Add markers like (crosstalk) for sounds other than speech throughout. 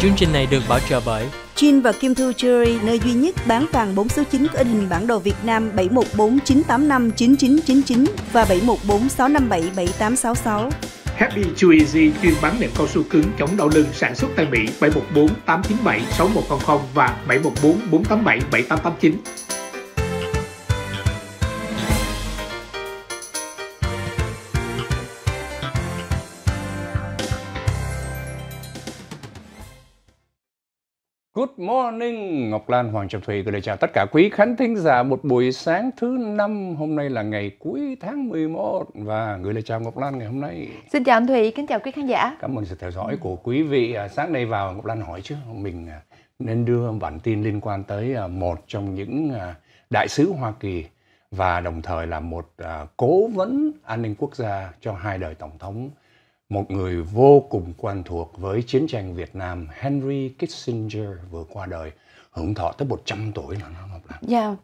Chương trình này được bảo trợ bởi Chin và Kim Thu Jewelry, nơi duy nhất bán vàng 4 số 9 có in hình bản đồ Việt Nam 7149859999 và 7146577866. Happy Chew Easy chuyên bán nệm cao su cứng chống đau lưng sản xuất tại Mỹ 7148976100 và 7144877889. Good morning, Ngọc Lan Hoàng Trọng Thủy gửi lời chào tất cả quý khán thính giả một buổi sáng thứ năm hôm nay là ngày cuối tháng 11 và gửi lời chào Ngọc Lan ngày hôm nay. Xin chào anh Thủy, kính chào quý khán giả. Cảm ơn sự theo dõi của quý vị. À, sáng nay vào Ngọc Lan hỏi chứ mình à, nên đưa bản tin liên quan tới à, một trong những đại sứ Hoa Kỳ và đồng thời là một cố vấn an ninh quốc gia cho hai đời tổng thống một người vô cùng quen thuộc với chiến tranh Việt Nam Henry Kissinger vừa qua đời hưởng thọ tới 100 tuổi nữa nó Ngọc Lan. Dạ.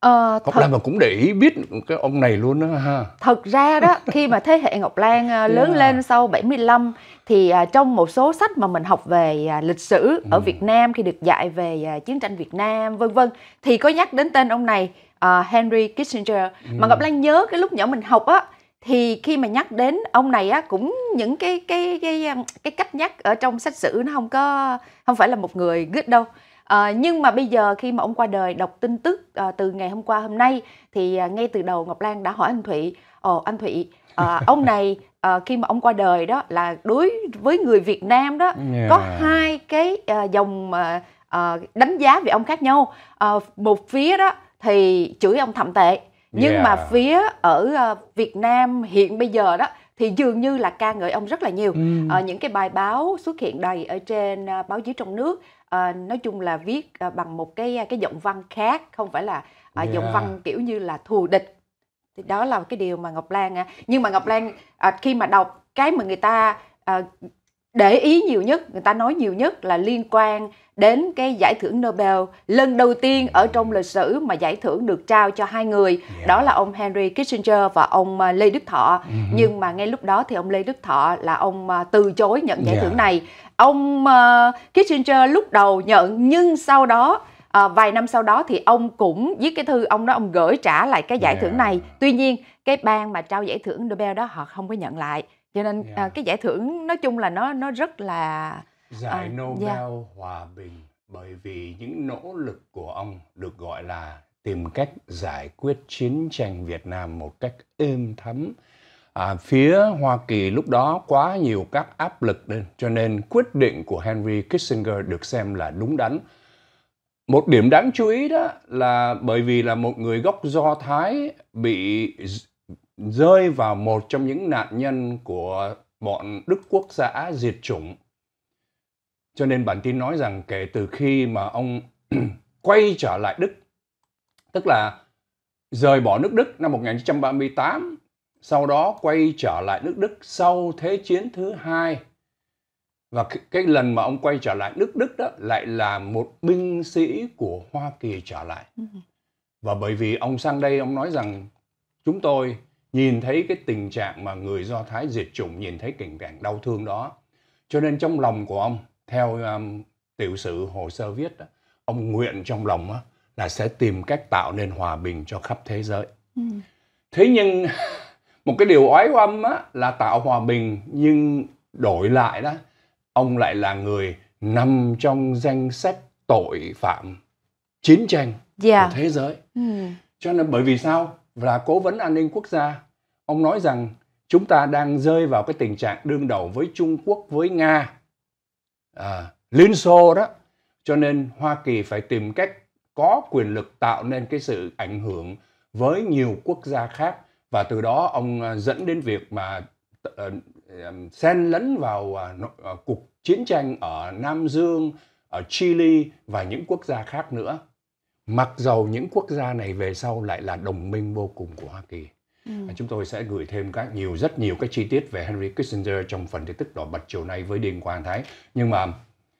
Ờ, Ngọc Lan mà cũng để ý biết cái ông này luôn đó ha. Thật ra đó khi mà thế hệ Ngọc Lan ờ, lớn yeah. lên sau 75 thì à, trong một số sách mà mình học về à, lịch sử ừ. ở Việt Nam khi được dạy về à, chiến tranh Việt Nam vân vân thì có nhắc đến tên ông này uh, Henry Kissinger mà ừ. Ngọc Lan nhớ cái lúc nhỏ mình học á thì khi mà nhắc đến ông này á cũng những cái cái cái um, cái cách nhắc ở trong sách sử nó không có không phải là một người good đâu à, nhưng mà bây giờ khi mà ông qua đời đọc tin tức à, từ ngày hôm qua hôm nay thì à, ngay từ đầu ngọc lan đã hỏi anh thụy ồ anh thụy à, (laughs) ông này à, khi mà ông qua đời đó là đối với người việt nam đó yeah. có hai cái à, dòng à, đánh giá về ông khác nhau à, một phía đó thì chửi ông thậm tệ nhưng yeah. mà phía ở ờ, Việt Nam hiện bây giờ đó thì dường như là ca ngợi ông rất là nhiều ừ. à, những cái bài báo xuất hiện đầy ở trên ờ, báo chí trong nước à, nói chung là viết bằng một cái cái giọng văn khác không phải là à, yeah. giọng văn kiểu như là thù địch thì đó là cái điều mà Ngọc Lan à. nhưng mà Ngọc Lan à, khi mà đọc cái mà người ta à, để ý nhiều nhất người ta nói nhiều nhất là liên quan đến cái giải thưởng Nobel lần đầu tiên ở trong lịch sử mà giải thưởng được trao cho hai người yeah. đó là ông Henry Kissinger và ông ờ, Lê Đức Thọ uh-huh. nhưng mà ngay lúc đó thì ông Lê Đức Thọ là ông ờ, từ chối nhận giải yeah. thưởng này ông ờ, Kissinger lúc đầu nhận nhưng sau đó à, vài năm sau đó thì ông cũng viết cái thư ông đó ông gửi trả lại cái giải yeah. thưởng này tuy nhiên cái ban mà trao giải thưởng Nobel đó họ không có nhận lại cho nên à, yeah. cái giải thưởng nói chung là nó nó rất là giải à, Nobel yeah. hòa bình bởi vì những nỗ lực của ông được gọi là tìm cách giải quyết chiến tranh Việt Nam một cách êm thấm. À, phía Hoa Kỳ lúc đó quá nhiều các áp lực nên cho nên quyết định của Henry Kissinger được xem là đúng đắn. Một điểm đáng chú ý đó là bởi vì là một người gốc Do Thái bị rơi vào một trong những nạn nhân của bọn Đức Quốc xã diệt chủng. Cho nên bản tin nói rằng kể từ khi mà ông (clears throat) quay trở lại Đức, tức là rời bỏ nước Đức năm 1938, sau đó quay trở lại nước Đức sau Thế chiến thứ hai. Và cái, cái lần mà ông quay trở lại nước Đức đó lại là một binh sĩ của Hoa Kỳ trở lại. Ừ. Và bởi vì ông sang đây ông nói rằng chúng tôi nhìn thấy cái tình trạng mà người Do Thái diệt chủng, nhìn thấy cảnh cảnh đau thương đó. Cho nên trong lòng của ông, theo um, tiểu sử hồ sơ viết, đó, ông nguyện trong lòng đó, là sẽ tìm cách tạo nên hòa bình cho khắp thế giới. Ừ. Thế nhưng (laughs) một cái điều oái oăm á, là tạo hòa bình nhưng đổi lại đó, ông lại là người nằm trong danh sách tội phạm chiến tranh yeah. Dạ. của thế giới. Ừ. Cho nên bởi vì sao? Là cố vấn an ninh quốc gia ông nói rằng chúng ta đang rơi vào cái tình trạng đương đầu với Trung Quốc, với Nga, à, Liên Xô đó. Cho nên Hoa Kỳ phải tìm cách có quyền lực tạo nên cái sự ảnh hưởng với nhiều quốc gia khác và từ đó ông à, dẫn đến việc mà ờ, xen lẫn vào à, à, cuộc chiến tranh ở Nam Dương, ở Chile và những quốc gia khác nữa. Mặc dầu những quốc gia này về sau lại là đồng minh vô cùng của Hoa Kỳ. Ừ. Chúng tôi sẽ gửi thêm các nhiều rất nhiều các chi tiết về Henry Kissinger trong phần tin tức đỏ bật chiều nay với Điền Quang Thái. Nhưng mà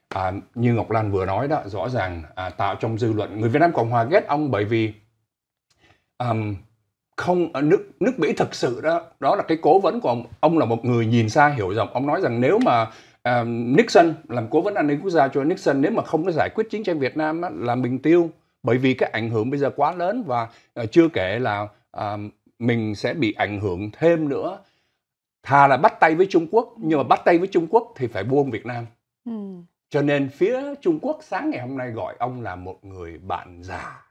à, như Ngọc Lan vừa nói đó, rõ ràng à, tạo trong dư luận người Việt Nam Cộng Hòa ghét ông bởi vì um, không à, nước nước Mỹ thực sự đó đó là cái cố vấn của ông ông là một người nhìn xa hiểu rộng ông nói rằng nếu mà uh, Nixon làm cố vấn an ninh quốc gia cho Nixon nếu mà không có giải quyết chiến tranh Việt Nam đó, là mình tiêu bởi vì cái ảnh hưởng bây giờ quá lớn và uh, chưa kể là uh, mình sẽ bị ảnh hưởng thêm nữa thà là bắt tay với Trung Quốc nhưng mà bắt tay với Trung Quốc thì phải buông Việt Nam ừ. cho nên phía Trung Quốc sáng ngày hôm nay gọi ông là một người bạn già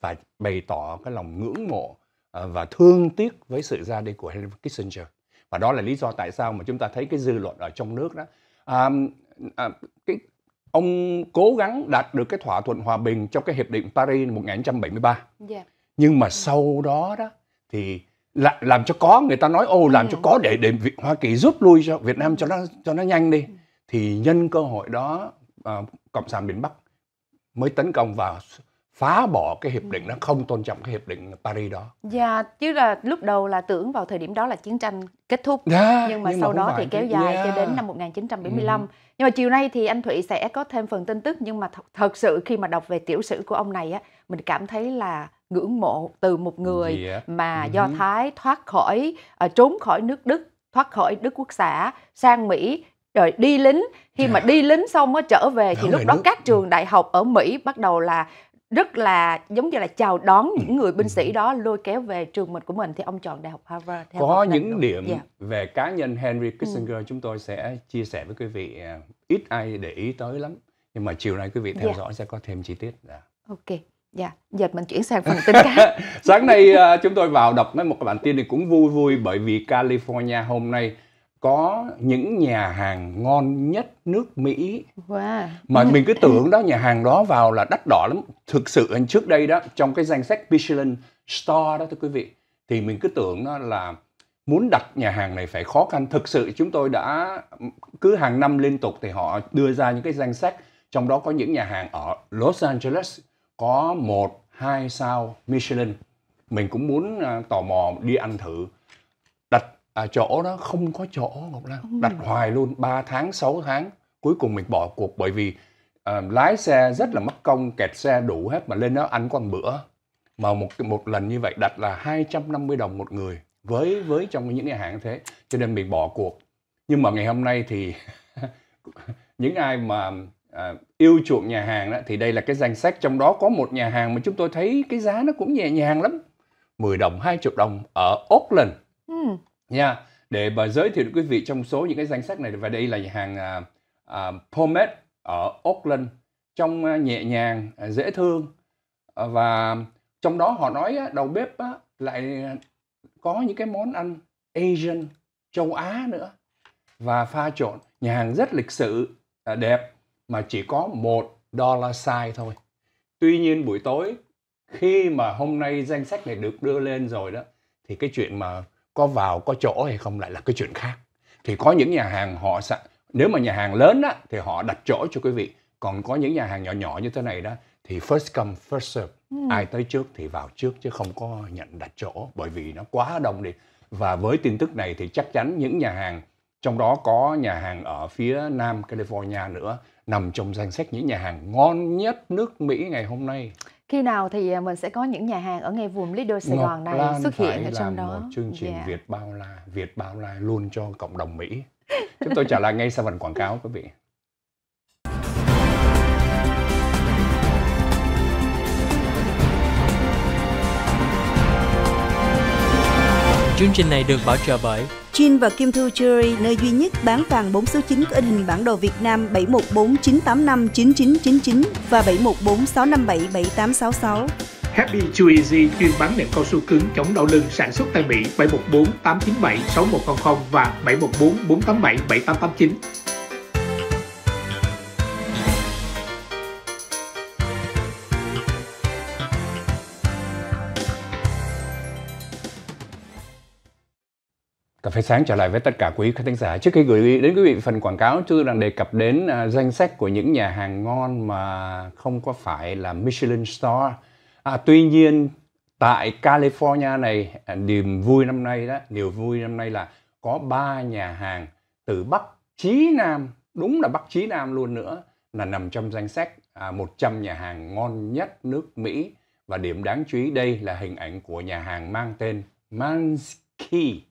và bày tỏ cái lòng ngưỡng mộ ờ, và thương tiếc với sự ra đi của Henry Kissinger và đó là lý do tại sao mà chúng ta thấy cái dư luận ở trong nước đó à, à, cái ông cố gắng đạt được cái thỏa thuận hòa bình trong cái hiệp định Paris 1973 yeah. Dạ. nhưng mà sau đó đó thì lại làm cho có người ta nói ô làm ừ. cho có để để Hoa Kỳ rút lui cho Việt Nam cho nó cho nó nhanh đi ừ. thì nhân cơ hội đó à, cộng sản miền Bắc mới tấn công vào phá bỏ cái hiệp ừ. định nó không tôn trọng cái hiệp định Paris đó. Dạ, chứ là lúc đầu là tưởng vào thời điểm đó là chiến tranh kết thúc yeah, dạ, nhưng mà nhưng sau mà đó phải. thì kéo dài yeah. cho dạ. đến năm 1975. Ừ. Nhưng mà chiều nay thì anh Thụy sẽ có thêm phần tin tức nhưng mà th- thật sự khi mà đọc về tiểu sử của ông này á, mình cảm thấy là ngưỡng mộ từ một người yeah. Dạ. mà ừ do thái thoát khỏi à, trốn khỏi nước đức thoát khỏi đức quốc xã sang mỹ rồi đi lính khi dạ. mà đi lính xong á trở về thì lúc đó các ừ. trường đại học ở mỹ bắt đầu là rất là giống như là chào đón ừ. những người binh sĩ đó lôi kéo về trường mình của mình thì ông chọn đại học Harvard. Có những đồng. điểm yeah. Dạ. về cá nhân Henry Kissinger ừ. chúng tôi sẽ chia sẻ với quý vị à, ít ai để ý tới lắm nhưng mà chiều nay quý vị theo yeah. dõi sẽ có thêm chi tiết. Yeah. Ok. Dạ, giờ mình chuyển sang phần tin (laughs) cá. Sáng nay uh, chúng tôi vào đọc mấy một cái bản tin thì cũng vui vui bởi vì California hôm nay có những nhà hàng ngon nhất nước Mỹ. Wow. Mà mình cứ tưởng đó nhà hàng đó vào là đắt đỏ lắm. Thực sự anh trước đây đó trong cái danh sách Michelin Star đó thưa quý vị thì mình cứ tưởng nó là muốn đặt nhà hàng này phải khó khăn. Thực sự chúng tôi đã cứ hàng năm liên tục thì họ đưa ra những cái danh sách trong đó có những nhà hàng ở Los Angeles có một hai sao Michelin mình cũng muốn à, tò mò đi ăn thử đặt à, chỗ đó không có chỗ Ngọc Lan đặt hoài luôn 3 tháng 6 tháng cuối cùng mình bỏ cuộc bởi vì à, lái xe rất là mất công kẹt xe đủ hết mà lên đó ăn con bữa mà một một lần như vậy đặt là 250 đồng một người với với trong những cái hãng thế cho nên mình bỏ cuộc nhưng mà ngày hôm nay thì (laughs) những ai mà À, yêu chuộng nhà hàng đó, thì đây là cái danh sách trong đó có một nhà hàng mà chúng tôi thấy cái giá nó cũng nhẹ nhàng lắm 10 đồng 20 đồng ở Auckland ừ. nha yeah. để bà giới thiệu quý vị trong số những cái danh sách này và đây là nhà hàng à, à, Pomade ở Auckland trong à, nhẹ nhàng à, dễ thương à, và trong đó họ nói á, đầu bếp á, lại có những cái món ăn Asian châu Á nữa và pha trộn nhà hàng rất lịch sự à, đẹp mà chỉ có một dollar sai thôi. Tuy nhiên buổi tối khi mà hôm nay danh sách này được đưa lên rồi đó thì cái chuyện mà có vào có chỗ hay không lại là cái chuyện khác. Thì có những nhà hàng họ sẵn nếu mà nhà hàng lớn á thì họ đặt chỗ cho quý vị, còn có những nhà hàng nhỏ nhỏ như thế này đó thì first come first serve ừ. ai tới trước thì vào trước chứ không có nhận đặt chỗ bởi vì nó quá đông đi và với tin tức này thì chắc chắn những nhà hàng trong đó có nhà hàng ở phía nam California nữa nằm trong danh sách những nhà hàng ngon nhất nước Mỹ ngày hôm nay. Khi nào thì à, mình sẽ có những nhà hàng ở ngay vùng Lido Sài Gòn này Lan xuất hiện ở trong đó. Một chương trình yeah. Dạ. Việt bao la, Việt bao la luôn cho cộng đồng Mỹ. Chúng tôi trả lại ngay sau phần quảng cáo quý vị. Chương trình này được bảo trợ bởi Chin và Kim Thu Jewelry, nơi duy nhất bán vàng 4 số 9 có in hình bản đồ Việt Nam 7149859999 và 7146577866. Happy Too Easy chuyên bán nệm cao su cứng chống đau lưng sản xuất tại Mỹ 714 897 6100 và 714 487 7889. Phải sáng trở lại với tất cả quý khán thính giả. Trước khi gửi đến quý vị phần quảng cáo, chúng tôi đang đề cập đến à, danh sách của những nhà hàng ngon mà không có phải là Michelin Star. À, tuy nhiên tại California này à, niềm vui năm nay đó, niềm vui năm nay là có ba nhà hàng từ Bắc Chí Nam, đúng là Bắc Chí Nam luôn nữa là nằm trong danh sách à, 100 nhà hàng ngon nhất nước Mỹ và điểm đáng chú ý đây là hình ảnh của nhà hàng mang tên Mansky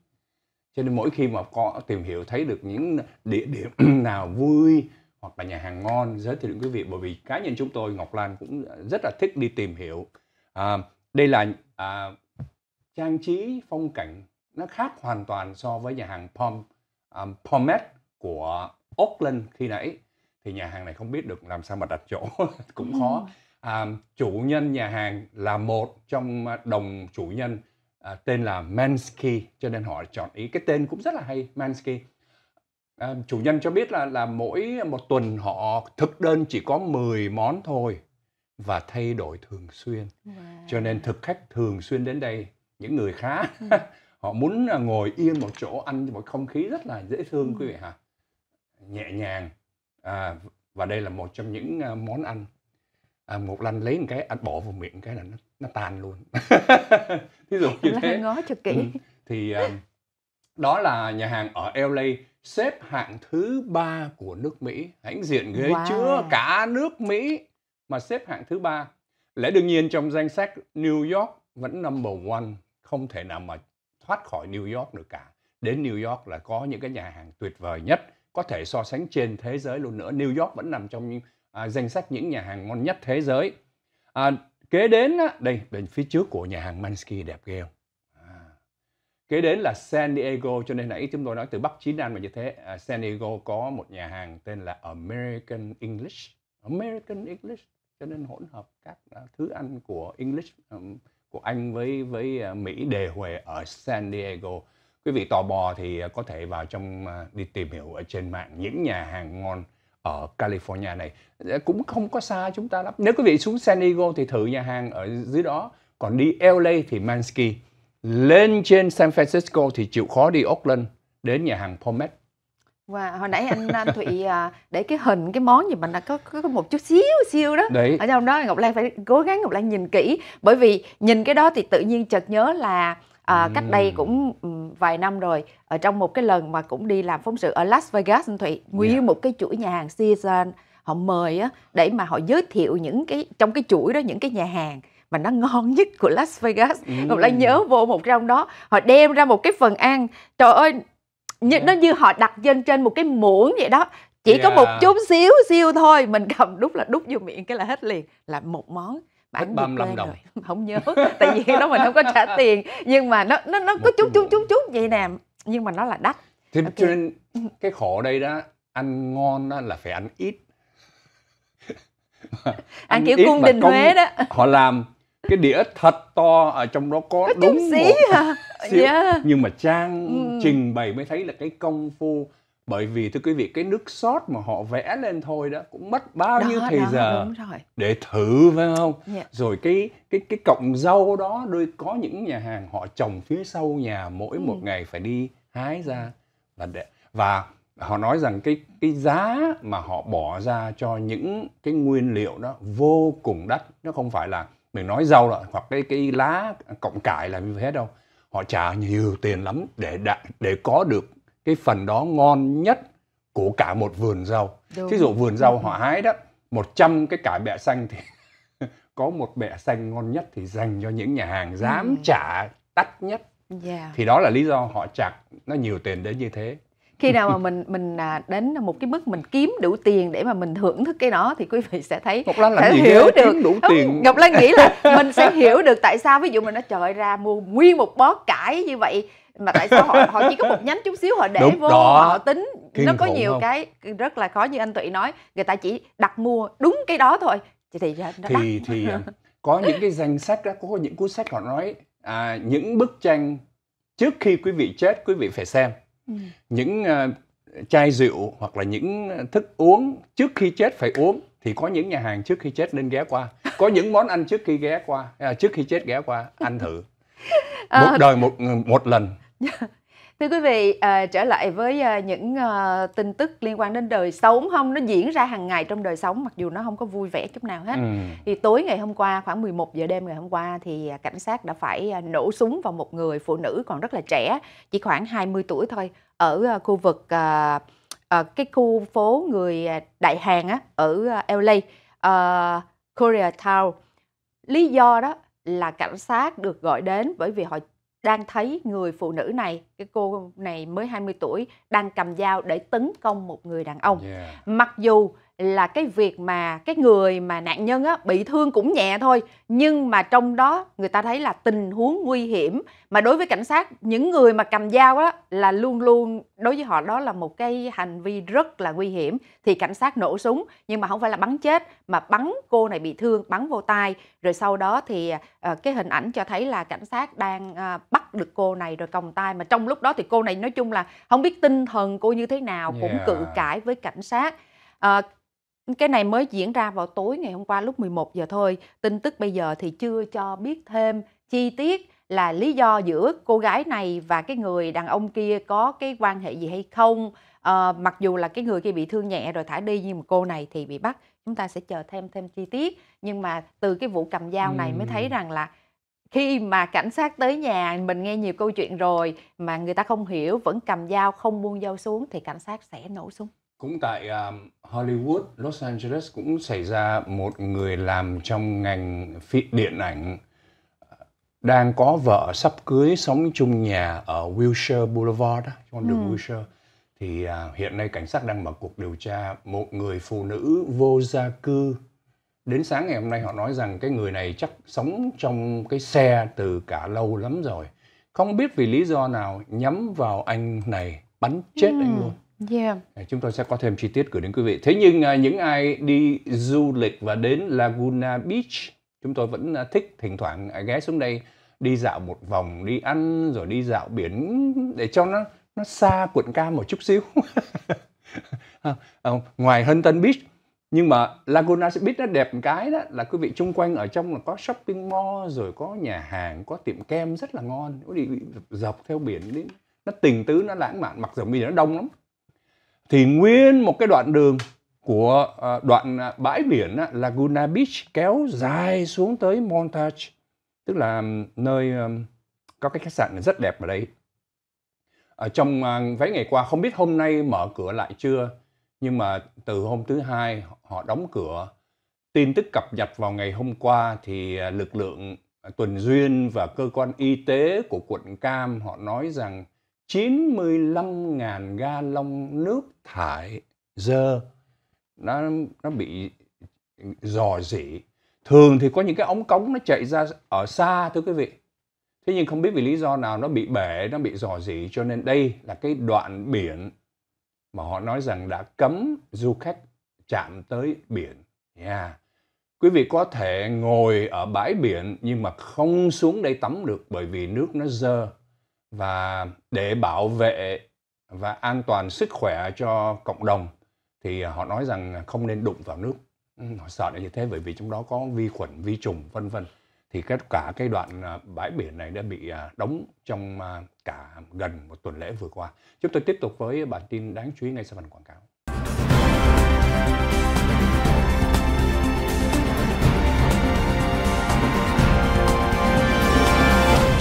cho nên mỗi khi mà có tìm hiểu thấy được những địa điểm (clears throat) nào vui hoặc là nhà hàng ngon giới thiệu đến quý vị bởi vì cá nhân chúng tôi Ngọc Lan cũng rất là thích đi tìm hiểu à, đây là à, trang trí phong cảnh nó khác hoàn toàn so với nhà hàng Palm um, à, Palmet của Auckland khi nãy thì nhà hàng này không biết được làm sao mà đặt chỗ (laughs) cũng khó ừ. à, chủ nhân nhà hàng là một trong à, đồng chủ nhân à, tên là Mansky cho nên họ chọn ý cái tên cũng rất là hay Mansky à, chủ nhân cho biết là là mỗi một tuần họ thực đơn chỉ có 10 món thôi và thay đổi thường xuyên wow. cho nên thực khách thường xuyên đến đây những người khá ừ. (laughs) họ muốn à, ngồi yên một chỗ ăn một không khí rất là dễ thương ừ. quý vị hả nhẹ nhàng à, và đây là một trong những à, món ăn à, một lần lấy một cái ăn bỏ vào miệng cái là nó, nó tan luôn (laughs) ví dụ như thế ngó cho kỹ ừ. thì uh, đó là nhà hàng ở LA xếp hạng thứ ba của nước Mỹ hãnh diện ghế wow. chứa cả nước Mỹ mà xếp hạng thứ ba lẽ đương nhiên trong danh sách New York vẫn number one không thể nào mà thoát khỏi New York được cả đến New York là có những cái nhà hàng tuyệt vời nhất có thể so sánh trên thế giới luôn nữa New York vẫn nằm trong à, danh sách những nhà hàng ngon nhất thế giới à, Kế đến, đây bên phía trước của nhà hàng Mansky đẹp ghê không? À. Kế đến là San Diego, cho nên nãy chúng tôi nói từ Bắc Chí Nam mà như thế. À, San Diego có một nhà hàng tên là American English. American English, cho nên hỗn hợp các à, thứ ăn của English của Anh với với Mỹ đề huề ở San Diego. Quý vị tò mò thì có thể vào trong đi tìm hiểu ở trên mạng những nhà hàng ngon ở California này ờ, cũng không có xa chúng ta lắm nếu quý vị xuống San Diego thì thử nhà hàng ở dưới đó còn đi LA thì Mansky lên trên San Francisco thì chịu khó đi Oakland đến nhà hàng Pomet Wow, hồi nãy anh, anh Thụy à, để cái hình cái món gì mà nó có, có một chút xíu xíu đó Đấy. ở trong đó Ngọc Lan phải cố gắng Ngọc Lan nhìn kỹ bởi vì nhìn cái đó thì tự nhiên chợt nhớ là à, cách đây cũng vài năm rồi ở trong một cái lần mà cũng đi làm phóng sự ở Las Vegas anh Thụy nguyên yeah. Dạ. một cái chuỗi nhà hàng Caesar họ mời á để mà họ giới thiệu những cái trong cái chuỗi đó những cái nhà hàng mà nó ngon nhất của Las Vegas. Ừ. lại nhớ vô một trong đó, họ đem ra một cái phần ăn. Trời ơi, như, dạ. nó như họ đặt lên trên một cái muỗng vậy đó. Chỉ yeah. có một dạ. chút xíu siêu thôi, mình cầm đút là đút vô miệng cái là hết liền, là một món bản 35 đồng rồi. (laughs) không nhớ tại vì đó mình không có trả (laughs) tiền nhưng mà nó nó nó có chút chút chút chút vậy nè nhưng mà nó là đắt thì okay. cho nên (laughs) cái khổ đây đó ăn ngon đó là phải ăn ít ăn, kiểu cung đình huế đó họ làm cái đĩa thật to ở trong đó có, có đúng xí một à. xíu. Yeah. Dạ. nhưng mà trang ừ. trình bày mới thấy là cái công phu bởi vì thưa quý vị cái nước sót mà họ vẽ lên thôi đó cũng mất bao đó, nhiêu thời đó, giờ để thử phải không yeah. Dạ. rồi cái cái cái cọng rau đó đôi có những nhà hàng họ trồng phía sau nhà mỗi ừ. một ngày phải đi hái ra và để và họ nói rằng cái cái giá mà họ bỏ ra cho những cái nguyên liệu đó vô cùng đắt nó không phải là mình nói rau là hoặc cái cái lá cọng cải là như thế đâu họ trả nhiều tiền lắm để để có được cái phần đó ngon nhất của cả một vườn rau. Đúng. Thí dụ vườn rau họ hái đó, 100 cái cải bẹ xanh thì (laughs) có một bẹ xanh ngon nhất thì dành cho những nhà hàng dám ừ. trả tắt nhất. Yeah. Dạ. Thì đó là lý do họ chặt nó nhiều tiền đến như thế khi nào mà mình mình à, đến một cái mức mình kiếm đủ tiền để mà mình thưởng thức cái đó thì quý vị sẽ thấy Ngọc Lan sẽ gì hiểu thế? được đủ tiền. Ngọc Lan nghĩ là (laughs) mình sẽ hiểu được tại sao ví dụ mình nó trời ra mua nguyên một bó cải như vậy mà tại sao họ họ chỉ có một nhánh chút xíu họ để đúng vô đó. họ tính Kinh nó có nhiều không? cái rất là khó như anh tụy nói người ta chỉ đặt mua đúng cái đó thôi thì thì ra thì thì à, (laughs) có những cái danh sách đó có những cuốn sách họ nói à, những bức tranh trước khi quý vị chết quý vị phải xem ừ. những uh, chai rượu hoặc là những thức uống trước khi chết phải uống thì có những nhà hàng trước khi chết nên ghé qua có những món ăn trước khi ghé qua à, trước khi chết ghé qua ăn thử (laughs) ờ. một à, đời một một lần (laughs) Thưa quý vị, à, trở lại với à, những à, tin tức liên quan đến đời sống không nó diễn ra hàng ngày trong đời sống mặc dù nó không có vui vẻ chút nào hết. Ừ. Thì tối ngày hôm qua khoảng 11 giờ đêm ngày hôm qua thì à, cảnh sát đã phải à, nổ súng vào một người phụ nữ còn rất là trẻ, chỉ khoảng 20 tuổi thôi ở à, khu vực à, à, cái khu phố người à, Đại hàng á ở à, LA, à, Korea Town. Lý do đó là cảnh sát được gọi đến bởi vì họ đang thấy người phụ nữ này, cái cô này mới 20 tuổi đang cầm dao để tấn công một người đàn ông. Yeah. Mặc dù là cái việc mà cái người mà nạn nhân á, bị thương cũng nhẹ thôi nhưng mà trong đó người ta thấy là tình huống nguy hiểm mà đối với cảnh sát những người mà cầm dao á, là luôn luôn đối với họ đó là một cái hành vi rất là nguy hiểm thì cảnh sát nổ súng nhưng mà không phải là bắn chết mà bắn cô này bị thương bắn vô tay rồi sau đó thì uh, cái hình ảnh cho thấy là cảnh sát đang uh, bắt được cô này rồi còng tay mà trong lúc đó thì cô này nói chung là không biết tinh thần cô như thế nào yeah. cũng cự cãi với cảnh sát uh, cái này mới diễn ra vào tối ngày hôm qua lúc 11 giờ thôi. Tin tức bây giờ thì chưa cho biết thêm chi tiết là lý do giữa cô gái này và cái người đàn ông kia có cái quan hệ gì hay không. À, mặc dù là cái người kia bị thương nhẹ rồi thả đi nhưng mà cô này thì bị bắt. Chúng ta sẽ chờ thêm thêm chi tiết. Nhưng mà từ cái vụ cầm dao này ừ. mới thấy rằng là khi mà cảnh sát tới nhà mình nghe nhiều câu chuyện rồi mà người ta không hiểu vẫn cầm dao không buông dao xuống thì cảnh sát sẽ nổ súng cũng tại um, Hollywood, Los Angeles cũng xảy ra một người làm trong ngành phim điện ảnh à, đang có vợ sắp cưới sống chung nhà ở Wilshire Boulevard, con đường ừ. Wilshire. Thì uh, hiện nay cảnh sát đang mở cuộc điều tra một người phụ nữ vô gia cư. Đến sáng ngày hôm nay họ nói rằng cái người này chắc sống trong cái xe từ cả lâu lắm rồi. Không biết vì lý do nào nhắm vào anh này bắn chết ừ. anh luôn Yeah. À, chúng tôi sẽ có thêm chi tiết gửi đến quý vị. Thế nhưng à, những ai đi du lịch và đến Laguna Beach, chúng tôi vẫn à, thích thỉnh thoảng ghé xuống đây đi dạo một vòng, đi ăn rồi đi dạo biển để cho nó nó xa quận cam một chút xíu. (laughs) à, ngoài Huntington Beach nhưng mà Laguna Beach nó đẹp một cái đó là quý vị chung quanh ở trong là có shopping mall rồi có nhà hàng có tiệm kem rất là ngon đi dọc theo biển đi nó tình tứ nó lãng mạn mặc dù bây giờ nó đông lắm thì nguyên một cái đoạn đường của à, đoạn à, bãi biển Laguna Beach kéo dài xuống tới Montage, tức là nơi có cái khách sạn rất đẹp ở đây. Ở trong à, vài ngày qua không biết hôm nay mở cửa lại chưa, nhưng mà từ hôm thứ hai họ đóng cửa. Tin tức cập nhật vào ngày hôm qua thì lực lượng tuần duyên và cơ quan y tế của quận Cam họ nói rằng 95.000 ga lông nước thải dơ nó nó bị dò dỉ. Thường thì có những cái ống cống nó chạy ra ở xa thưa quý vị. Thế nhưng không biết vì lý do nào nó bị bể, nó bị dò dỉ cho nên đây là cái đoạn biển mà họ nói rằng đã cấm du khách chạm tới biển. Yeah. Quý vị có thể ngồi ở bãi biển nhưng mà không xuống đây tắm được bởi vì nước nó dơ và để bảo vệ và an toàn sức khỏe cho cộng đồng thì họ nói rằng không nên đụng vào nước ừ, họ sợ là như thế bởi vì trong đó có vi khuẩn vi trùng vân vân thì tất cả cái đoạn à, bãi biển này đã bị à, đóng trong à, cả gần một tuần lễ vừa qua chúng tôi tiếp tục với bản tin đáng chú ý ngay sau phần quảng cáo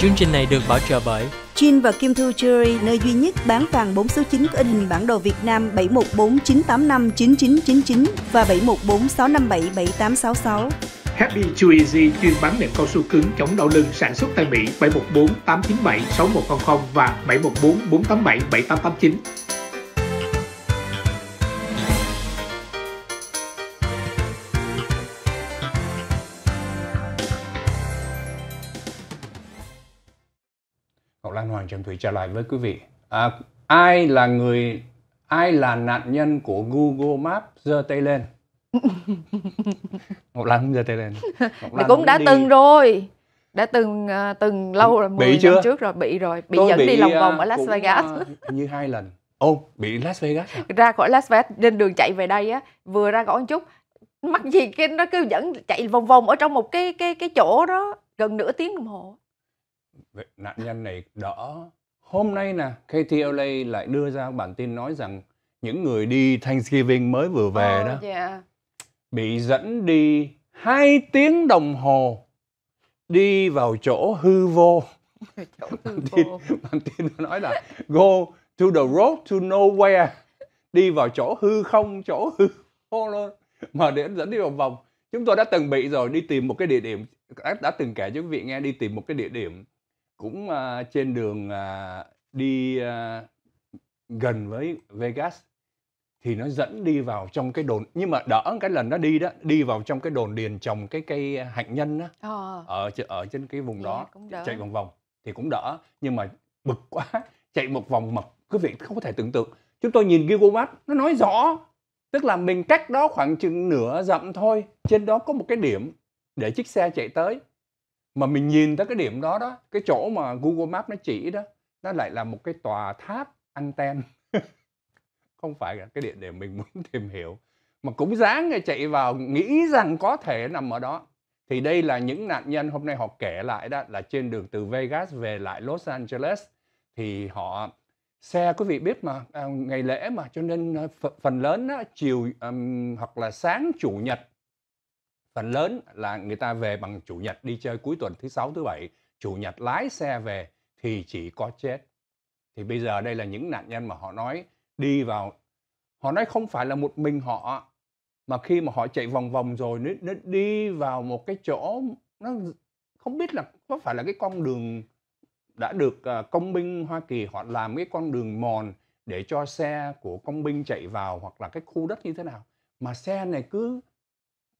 Chương trình này được bảo trợ bởi Chin và Kim Thu Jewelry, nơi duy nhất bán vàng 4 số 9 có in hình bản đồ Việt Nam 7149859999 và 7146577866. Happy Chew Easy chuyên bán nệm cao su cứng chống đau lưng sản xuất tại Mỹ 7148976100 và 7144877889. Hoàng Trần Thủy trả lời với quý vị. À, ai là người ai là nạn nhân của Google Maps giơ tay lên. (laughs) Ngọc Lan cũng giơ tay lên. Ngọc cũng đã đi... từng rồi đã từng à, từng lâu rồi 10 bị chưa? năm trước rồi bị rồi bị Tôi dẫn bị, đi lòng vòng à, ở Las Vegas à, như hai lần ô oh, bị Las Vegas à? ra khỏi Las Vegas trên đường chạy về đây á vừa ra khỏi một chút mắc gì cái nó cứ dẫn chạy vòng vòng ở trong một cái cái cái chỗ đó gần nửa tiếng đồng hồ nạn nhân này đỡ hôm nay nè KTLA lại đưa ra bản tin nói rằng những người đi Thanksgiving mới vừa về oh, đó yeah. Dạ. bị dẫn đi hai tiếng đồng hồ đi vào chỗ hư vô. (laughs) chỗ hư vô. Bản tin nói là go to the road to nowhere. Đi vào chỗ hư không, chỗ hư vô luôn. Mà để dẫn đi vòng vòng. Chúng tôi đã từng bị rồi đi tìm một cái địa điểm đã, đã từng kể cho quý vị nghe đi tìm một cái địa điểm cũng uh, trên đường uh, đi uh, gần với Vegas thì nó dẫn đi vào trong cái đồn nhưng mà đỡ cái lần nó đi đó đi vào trong cái đồn điền trồng cái cây hạnh nhân đó ờ. ở ở trên cái vùng đó yeah, chạy vòng vòng thì cũng đỡ nhưng mà bực quá chạy một vòng mà quý vị không có thể tưởng tượng chúng tôi nhìn Google nó nói rõ tức là mình cách đó khoảng chừng nửa dặm thôi trên đó có một cái điểm để chiếc xe chạy tới mà mình nhìn tới cái điểm đó đó cái chỗ mà Google Maps nó chỉ đó nó lại là một cái tòa tháp anten (laughs) không phải là cái địa điểm mình muốn (laughs) tìm hiểu mà cũng dáng người chạy vào nghĩ rằng có thể nằm ở đó thì đây là những nạn nhân hôm nay họ kể lại đó là trên đường từ Vegas về lại Los Angeles thì họ xe quý vị biết mà à, ngày lễ mà cho nên à, phần lớn đó, chiều um, hoặc là sáng chủ nhật phần lớn là người ta về bằng chủ nhật đi chơi cuối tuần thứ sáu thứ bảy chủ nhật lái xe về thì chỉ có chết thì bây giờ đây là những nạn nhân mà họ nói đi vào họ nói không phải là một mình họ mà khi mà họ chạy vòng vòng rồi nó, nó đi vào một cái chỗ nó không biết là có phải là cái con đường đã được ờ, công binh Hoa Kỳ họ làm cái con đường mòn để cho xe của công binh chạy vào hoặc là cái khu đất như thế nào mà xe này cứ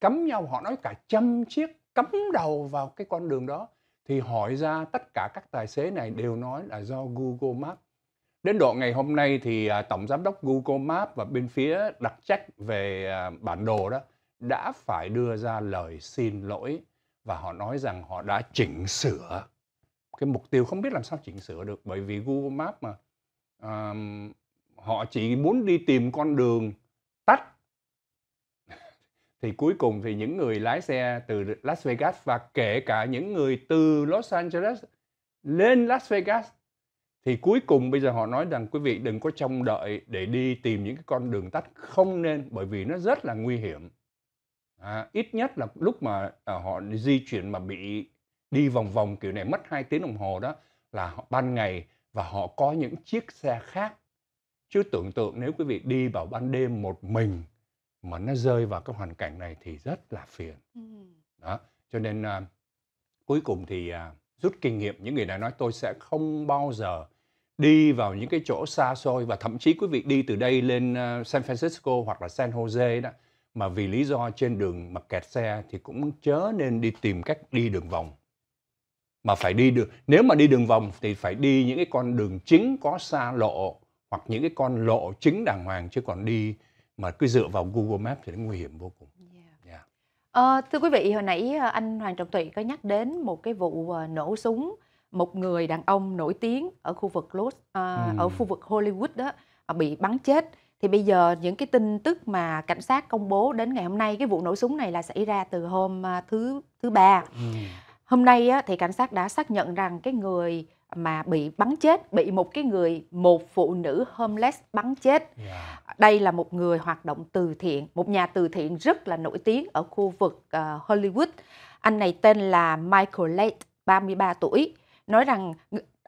cấm nhau họ nói cả trăm chiếc cấm đầu vào cái con đường đó thì hỏi ra tất cả các tài xế này đều nói là do Google Maps đến độ ngày hôm nay thì à, tổng giám đốc Google Maps và bên phía đặc trách về à, bản đồ đó đã phải đưa ra lời xin lỗi và họ nói rằng họ đã chỉnh sửa cái mục tiêu không biết làm sao chỉnh sửa được bởi vì Google Maps mà um, họ chỉ muốn đi tìm con đường tắt thì cuối cùng thì những người lái xe từ Las Vegas và kể cả những người từ Los Angeles lên Las Vegas thì cuối cùng bây giờ họ nói rằng quý vị đừng có trông đợi để đi tìm những cái con đường tắt không nên bởi vì nó rất là nguy hiểm à, ít nhất là lúc mà à, họ di chuyển mà bị đi vòng vòng kiểu này mất 2 tiếng đồng hồ đó là họ, ban ngày và họ có những chiếc xe khác chứ tưởng tượng nếu quý vị đi vào ban đêm một mình mà nó rơi vào cái hoàn cảnh này thì rất là phiền ừ. đó cho nên à, cuối cùng thì à, rút kinh nghiệm những người đã nói tôi sẽ không bao giờ đi vào những cái chỗ xa xôi và thậm chí quý vị đi từ đây lên uh, San Francisco hoặc là San Jose đó mà vì lý do trên đường mà kẹt xe thì cũng chớ nên đi tìm cách đi đường vòng mà phải đi được nếu mà đi đường vòng thì phải đi những cái con đường chính có xa lộ hoặc những cái con lộ chính đàng hoàng chứ còn đi mà cứ dựa vào Google Maps thì nó nguy hiểm vô cùng. Yeah. Uh, thưa quý vị, hồi nãy ờ, anh Hoàng Trọng Tụy có nhắc đến một cái vụ ờ, nổ súng một người đàn ông nổi tiếng ở khu vực Los, uh, ừ. ở khu vực Hollywood đó bị bắn chết. Thì bây giờ những cái tin tức mà cảnh sát công bố đến ngày hôm nay cái vụ nổ súng này là xảy ra từ hôm thứ thứ ba. Ừ. Hôm nay á, thì cảnh sát đã xác nhận rằng cái người mà bị bắn chết bị một cái người một phụ nữ homeless bắn chết yeah. đây là một người hoạt động từ thiện một nhà từ thiện rất là nổi tiếng ở khu vực uh, Hollywood anh này tên là Michael Late 33 tuổi nói rằng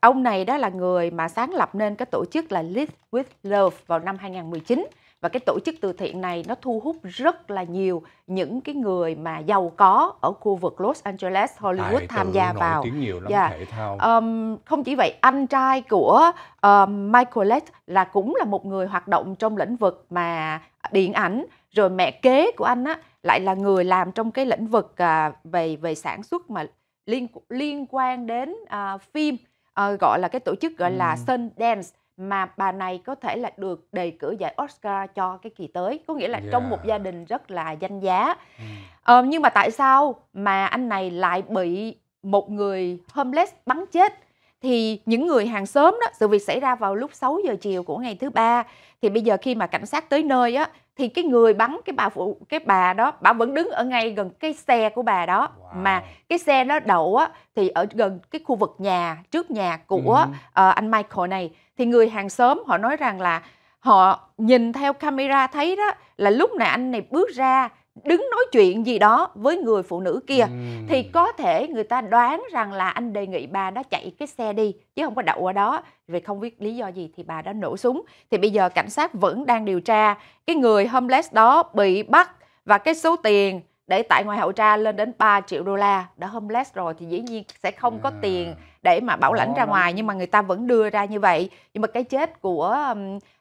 ông này đó là người mà sáng lập nên cái tổ chức là Live with Love vào năm 2019 và cái tổ chức từ thiện này nó thu hút rất là nhiều những cái người mà giàu có ở khu vực Los Angeles, Hollywood Tài tham gia vào. Tiếng nhiều lắm yeah. Dạ. thể thao. Um, không chỉ vậy, anh trai của uh, Michael Lett là cũng là một người hoạt động trong lĩnh vực mà điện ảnh, rồi mẹ kế của anh á lại là người làm trong cái lĩnh vực uh, về về sản xuất mà liên liên quan đến uh, phim uh, gọi là cái tổ chức gọi là là Sundance mà bà này có thể là được đề cử giải Oscar cho cái kỳ tới có nghĩa là yeah. trong một dạ. gia đình rất là danh giá mm. ờ, nhưng mà tại sao mà anh này lại bị một người homeless bắn chết thì những người hàng xóm đó sự việc xảy ra vào lúc 6 giờ chiều của ngày thứ ba thì bây giờ khi mà cảnh sát tới nơi á thì cái người bắn cái bà phụ cái bà đó bà vẫn đứng ở ngay gần cái xe của bà đó wow. mà cái xe nó đậu á thì ở gần cái khu vực nhà trước nhà của ừ. uh, anh Michael này thì người hàng xóm họ nói rằng là họ nhìn theo camera thấy đó là lúc này anh này bước ra đứng nói chuyện gì đó với người phụ nữ kia ừ. thì có thể người ta đoán rằng là anh đề nghị bà đó chạy cái xe đi chứ không có đậu ở đó vì không biết lý do gì thì bà đã nổ súng thì bây giờ cảnh sát vẫn đang điều tra cái người homeless đó bị bắt và cái số tiền để tại ngoài hậu tra lên đến 3 triệu đô la đã homeless rồi thì dĩ nhiên sẽ không có tiền à. để mà bảo lãnh ra ngoài nhưng mà người ta vẫn đưa ra như vậy nhưng mà cái chết của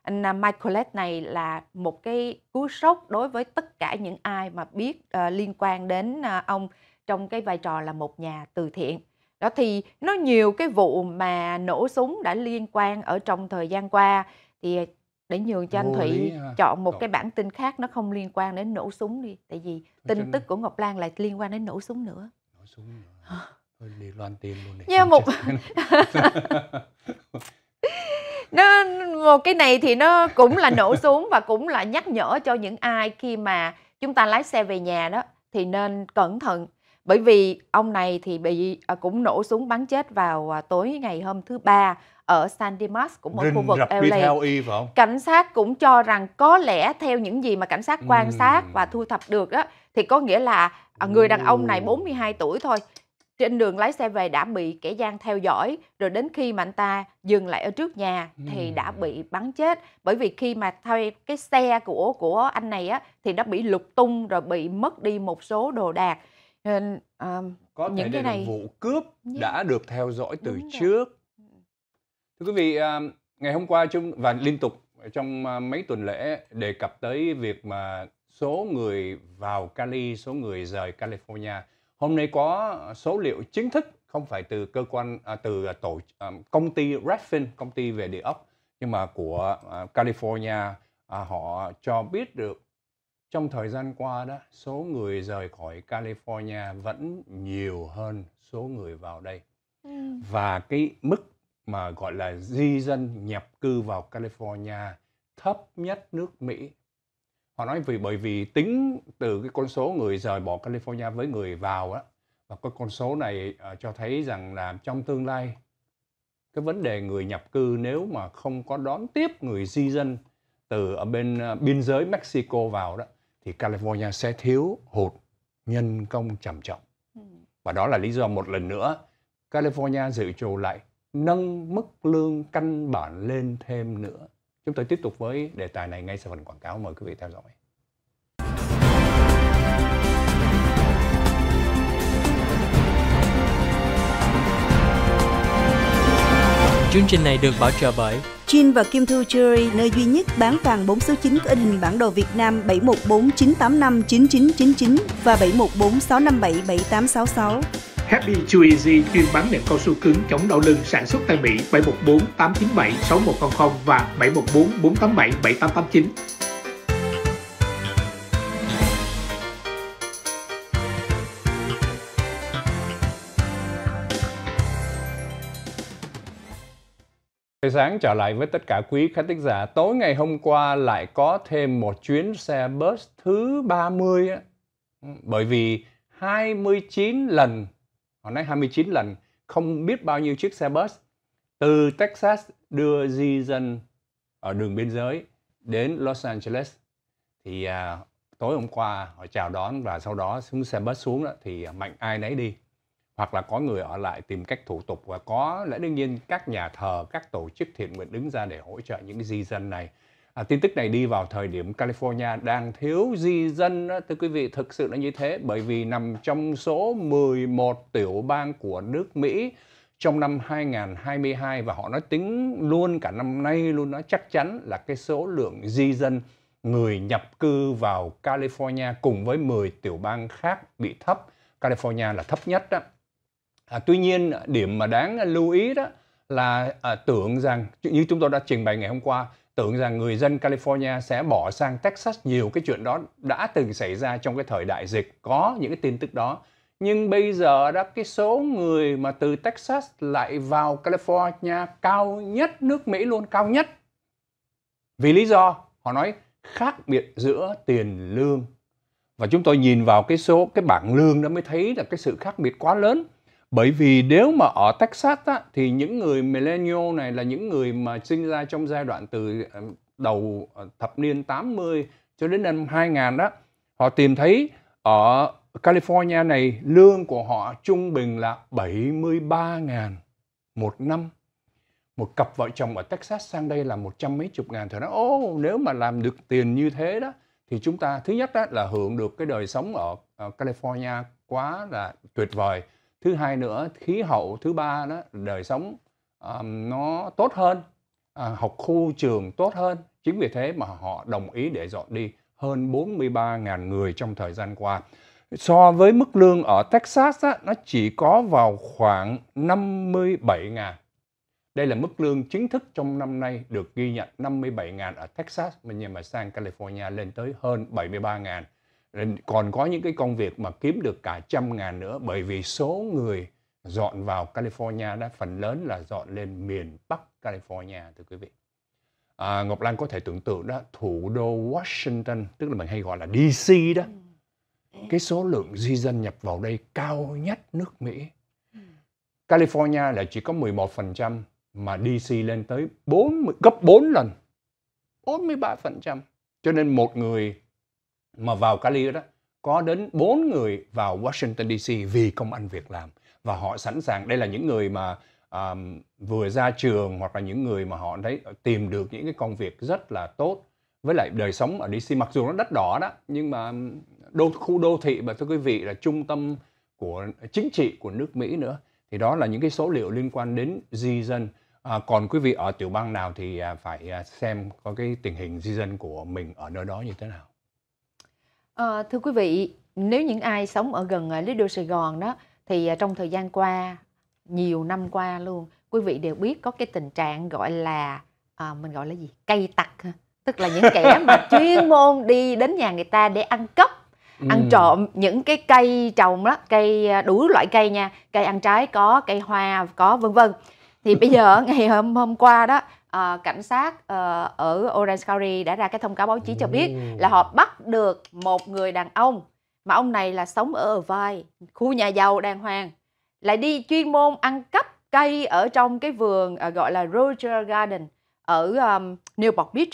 anh à, này là một cái cú sốc đối với tất cả những ai mà biết uh, liên quan đến uh, ông trong cái vai trò là một nhà từ thiện. Đó thì nó nhiều cái vụ mà nổ súng đã liên quan ở trong thời gian qua thì à, để nhường cho anh Thụy chọn một cái bản tin khác nó không liên quan đến nổ súng đi tại vì tin tức của Ngọc Lan lại liên quan đến nổ súng nữa. Nổ súng nữa. Thôi đi loan tin luôn đi. Như một (laughs) (laughs) nó một cái này thì nó cũng là nổ xuống và cũng là nhắc nhở cho những ai khi mà chúng ta lái xe về nhà đó thì nên cẩn thận bởi vì ông này thì bị à, cũng nổ súng bắn chết vào à, tối ngày hôm thứ ba ở San Dimas cũng một Rình khu vực LA. Y, phải không? Cảnh sát cũng cho rằng có lẽ theo những gì mà cảnh sát quan sát và thu thập được đó thì có nghĩa là à, người đàn ông này 42 tuổi thôi trên đường lái xe về đã bị kẻ gian theo dõi rồi đến khi mà anh ta dừng lại ở trước nhà thì đã bị bắn chết bởi vì khi mà thuê cái xe của của anh này á thì nó bị lục tung rồi bị mất đi một số đồ đạc nên uh, có những cái này vụ cướp dạ. đã được theo dõi từ trước thưa quý vị uh, ngày hôm qua chúng và liên tục trong ờ, mấy tuần lễ đề cập tới việc mà số người vào Cali, số người rời California Hôm nay có số liệu chính thức không phải từ cơ quan à, từ tổ à, công ty Redfin, công ty về địa ốc nhưng mà của à, California à, họ cho biết được trong thời gian qua đó số người rời khỏi California vẫn nhiều hơn số người vào đây ừ. và cái mức mà gọi là di dân nhập cư vào California thấp nhất nước Mỹ họ nói vì bởi vì tính từ cái con số người rời bỏ California với người vào á và cái con số này uh, cho thấy rằng là trong tương lai cái vấn đề người nhập cư nếu mà không có đón tiếp người di dân từ ở bên uh, biên giới Mexico vào đó thì California sẽ thiếu hụt nhân công trầm trọng ừ. và đó là lý do một lần nữa California dự trù lại nâng mức lương căn bản lên thêm nữa Chúng tôi tiếp tục với đề tài này ngay sau phần quảng cáo. Mời quý vị theo dõi. Chương trình này được bảo trợ bởi Chin và Kim Thu Jewelry, nơi duy nhất bán vàng 4 số 9 có in hình bản đồ Việt Nam 7149859999 và 7146577866. Happy Too Easy chuyên bán nệm cao su cứng chống đau lưng sản xuất tại Mỹ 714 897 6100 và 714 487 7889. Buổi sáng trở lại với tất cả quý khán thính giả. Tối ngày hôm qua lại có thêm một chuyến xe bus thứ 30 á. Bởi vì 29 lần họ nói 29 lần không biết bao nhiêu chiếc xe bus từ Texas đưa di dân ở đường biên giới đến Los Angeles thì à, tối hôm qua họ chào đón và sau đó xuống xe bus xuống đó, thì mạnh ai nấy đi hoặc là có người ở lại tìm cách thủ tục và có lẽ đương nhiên các nhà thờ các tổ chức thiện nguyện đứng ra để hỗ trợ những di dân này à, tin tức này đi vào thời điểm California đang thiếu di dân đó, thưa quý vị thực sự là như thế bởi vì nằm trong số 11 tiểu bang của nước Mỹ trong năm 2022 và họ nói tính luôn cả năm nay luôn nói chắc chắn là cái số lượng di dân người nhập cư vào California cùng với 10 tiểu bang khác bị thấp. California là thấp nhất đó. À, tuy nhiên điểm mà đáng lưu ý đó là à, tưởng rằng như chúng tôi đã trình bày ngày hôm qua tưởng rằng người dân California sẽ bỏ sang Texas nhiều cái chuyện đó đã từng xảy ra trong cái thời đại dịch có những cái tin tức đó nhưng bây giờ đã cái số người mà từ Texas lại vào California cao nhất nước Mỹ luôn cao nhất vì lý do họ nói khác biệt giữa tiền lương và chúng tôi nhìn vào cái số cái bảng lương đó mới thấy là cái sự khác biệt quá lớn bởi vì nếu mà ở Texas á, thì những người millennial này là những người mà sinh ra trong giai đoạn từ ờ, đầu ờ, thập niên 80 cho đến năm 2000 đó họ tìm thấy ở California này lương của họ trung bình là 73 ngàn một năm một cặp vợ chồng ở Texas sang đây là một trăm mấy chục ngàn thì nó ô nếu mà làm được tiền như thế đó thì chúng ta thứ nhất đó là hưởng được cái đời sống ở California quá là tuyệt vời thứ hai nữa khí hậu thứ ba đó đời sống um, nó tốt hơn à, học khu trường tốt hơn chính vì thế mà họ đồng ý để dọn đi hơn 43.000 người trong thời gian qua so với mức lương ở Texas á, nó chỉ có vào khoảng 57.000 đây là mức lương chính thức trong năm nay được ghi nhận 57.000 ở Texas mình nhưng mà sang California lên tới hơn 73.000 còn có những cái công việc mà kiếm được cả trăm ngàn nữa bởi vì số người dọn vào California đã phần lớn là dọn lên miền Bắc California thưa quý vị. À, Ngọc Lan có thể tưởng tượng đó thủ đô Washington tức là mình hay gọi là DC đó ừ. cái số lượng di dân nhập vào đây cao nhất nước Mỹ. Ừ. California là chỉ có 11% mà DC lên tới 40, gấp 4 lần. 43%. Cho nên một người mà vào Cali đó có đến 4 người vào Washington DC vì công ăn việc làm và họ sẵn sàng đây là những người mà um, vừa ra trường hoặc là những người mà họ thấy ờ, tìm được những cái công việc rất là tốt với lại đời sống ở DC mặc dù nó đất đỏ đó nhưng mà đô khu đô thị mà thưa quý vị là trung tâm của chính trị của nước Mỹ nữa thì đó là những cái số liệu liên quan đến di dân à, còn quý vị ở tiểu bang nào thì à, phải à, xem có cái tình hình di dân của mình ở nơi đó như thế nào Ờ, thưa quý vị, nếu những ai sống ở gần ờ, Lý Đô Sài Gòn đó thì ờ, trong thời gian qua, nhiều năm qua luôn, quý vị đều biết có cái tình trạng gọi là à, mình gọi là gì? Cây tặc Tức là những kẻ (laughs) mà chuyên môn đi đến nhà người ta để ăn cắp, ừ. ăn Ừm. trộm những cái cây trồng đó, cây ờ, đủ loại cây nha, cây ăn trái có, cây hoa có vân vân. Thì bây giờ ngày hôm hôm qua đó uh, cảnh sát uh, ở Orange County đã ra cái thông cáo báo chí cho biết là họ bắt được một người đàn ông mà ông này là sống ở vai khu nhà giàu đàng hoàng lại đi chuyên môn ăn cắp cây ở trong cái vườn uh, gọi là Roger Garden ở um, Newport Beach.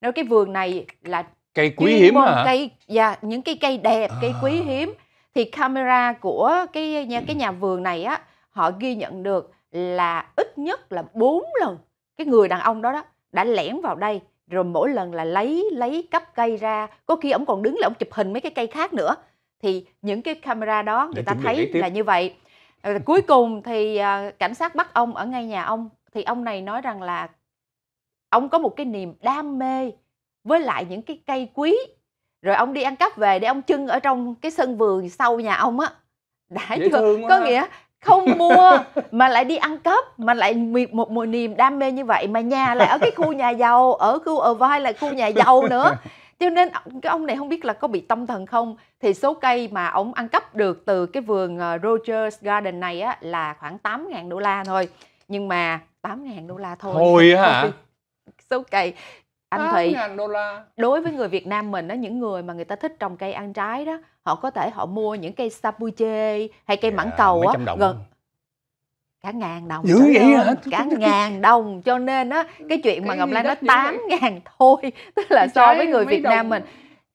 Nói cái vườn này là cây quý hiếm hả? Cây yeah, dạ, những cái cây đẹp, à. cây quý à. hiếm thì camera của cái nhà cái nhà vườn này á họ ghi nhận được là ít nhất là 4 lần cái người đàn ông đó đó đã lẻn vào đây rồi mỗi lần là lấy lấy cắp cây ra có khi ông còn đứng là ông chụp hình mấy cái cây khác nữa thì những cái camera đó người Để ta thấy là như vậy ờ, cuối cùng thì ờ, cảnh sát bắt ông ở ngay nhà ông thì ông này nói rằng là ông có một cái niềm đam mê với lại những cái cây quý rồi ông đi ăn cắp về để ông trưng ở trong cái sân vườn sau nhà ông á đã chưa có nghĩa không mua mà lại đi ăn cắp mà lại một mùa niềm đam mê như vậy mà nhà lại ở cái khu nhà giàu ở khu ở vai là khu nhà giàu nữa cho nên cái ông này không biết là có bị tâm thần không thì số cây mà ông ăn cắp được từ cái vườn ờ, Rogers Garden này á là khoảng 8.000 đô la thôi nhưng mà 8.000 đô la thôi thôi hả số cây anh Thụy đô la đối với người Việt Nam mình đó những người mà người ta thích trồng cây ăn trái đó họ có thể họ mua những cây sapuche hay cây dạ, mãng cầu á gần cả ngàn đồng dữ vậy hả cả ngàn đồng cho nên á cái chuyện mà ngọc lan nó tám ngàn thôi (laughs) tức là so với người việt nam mình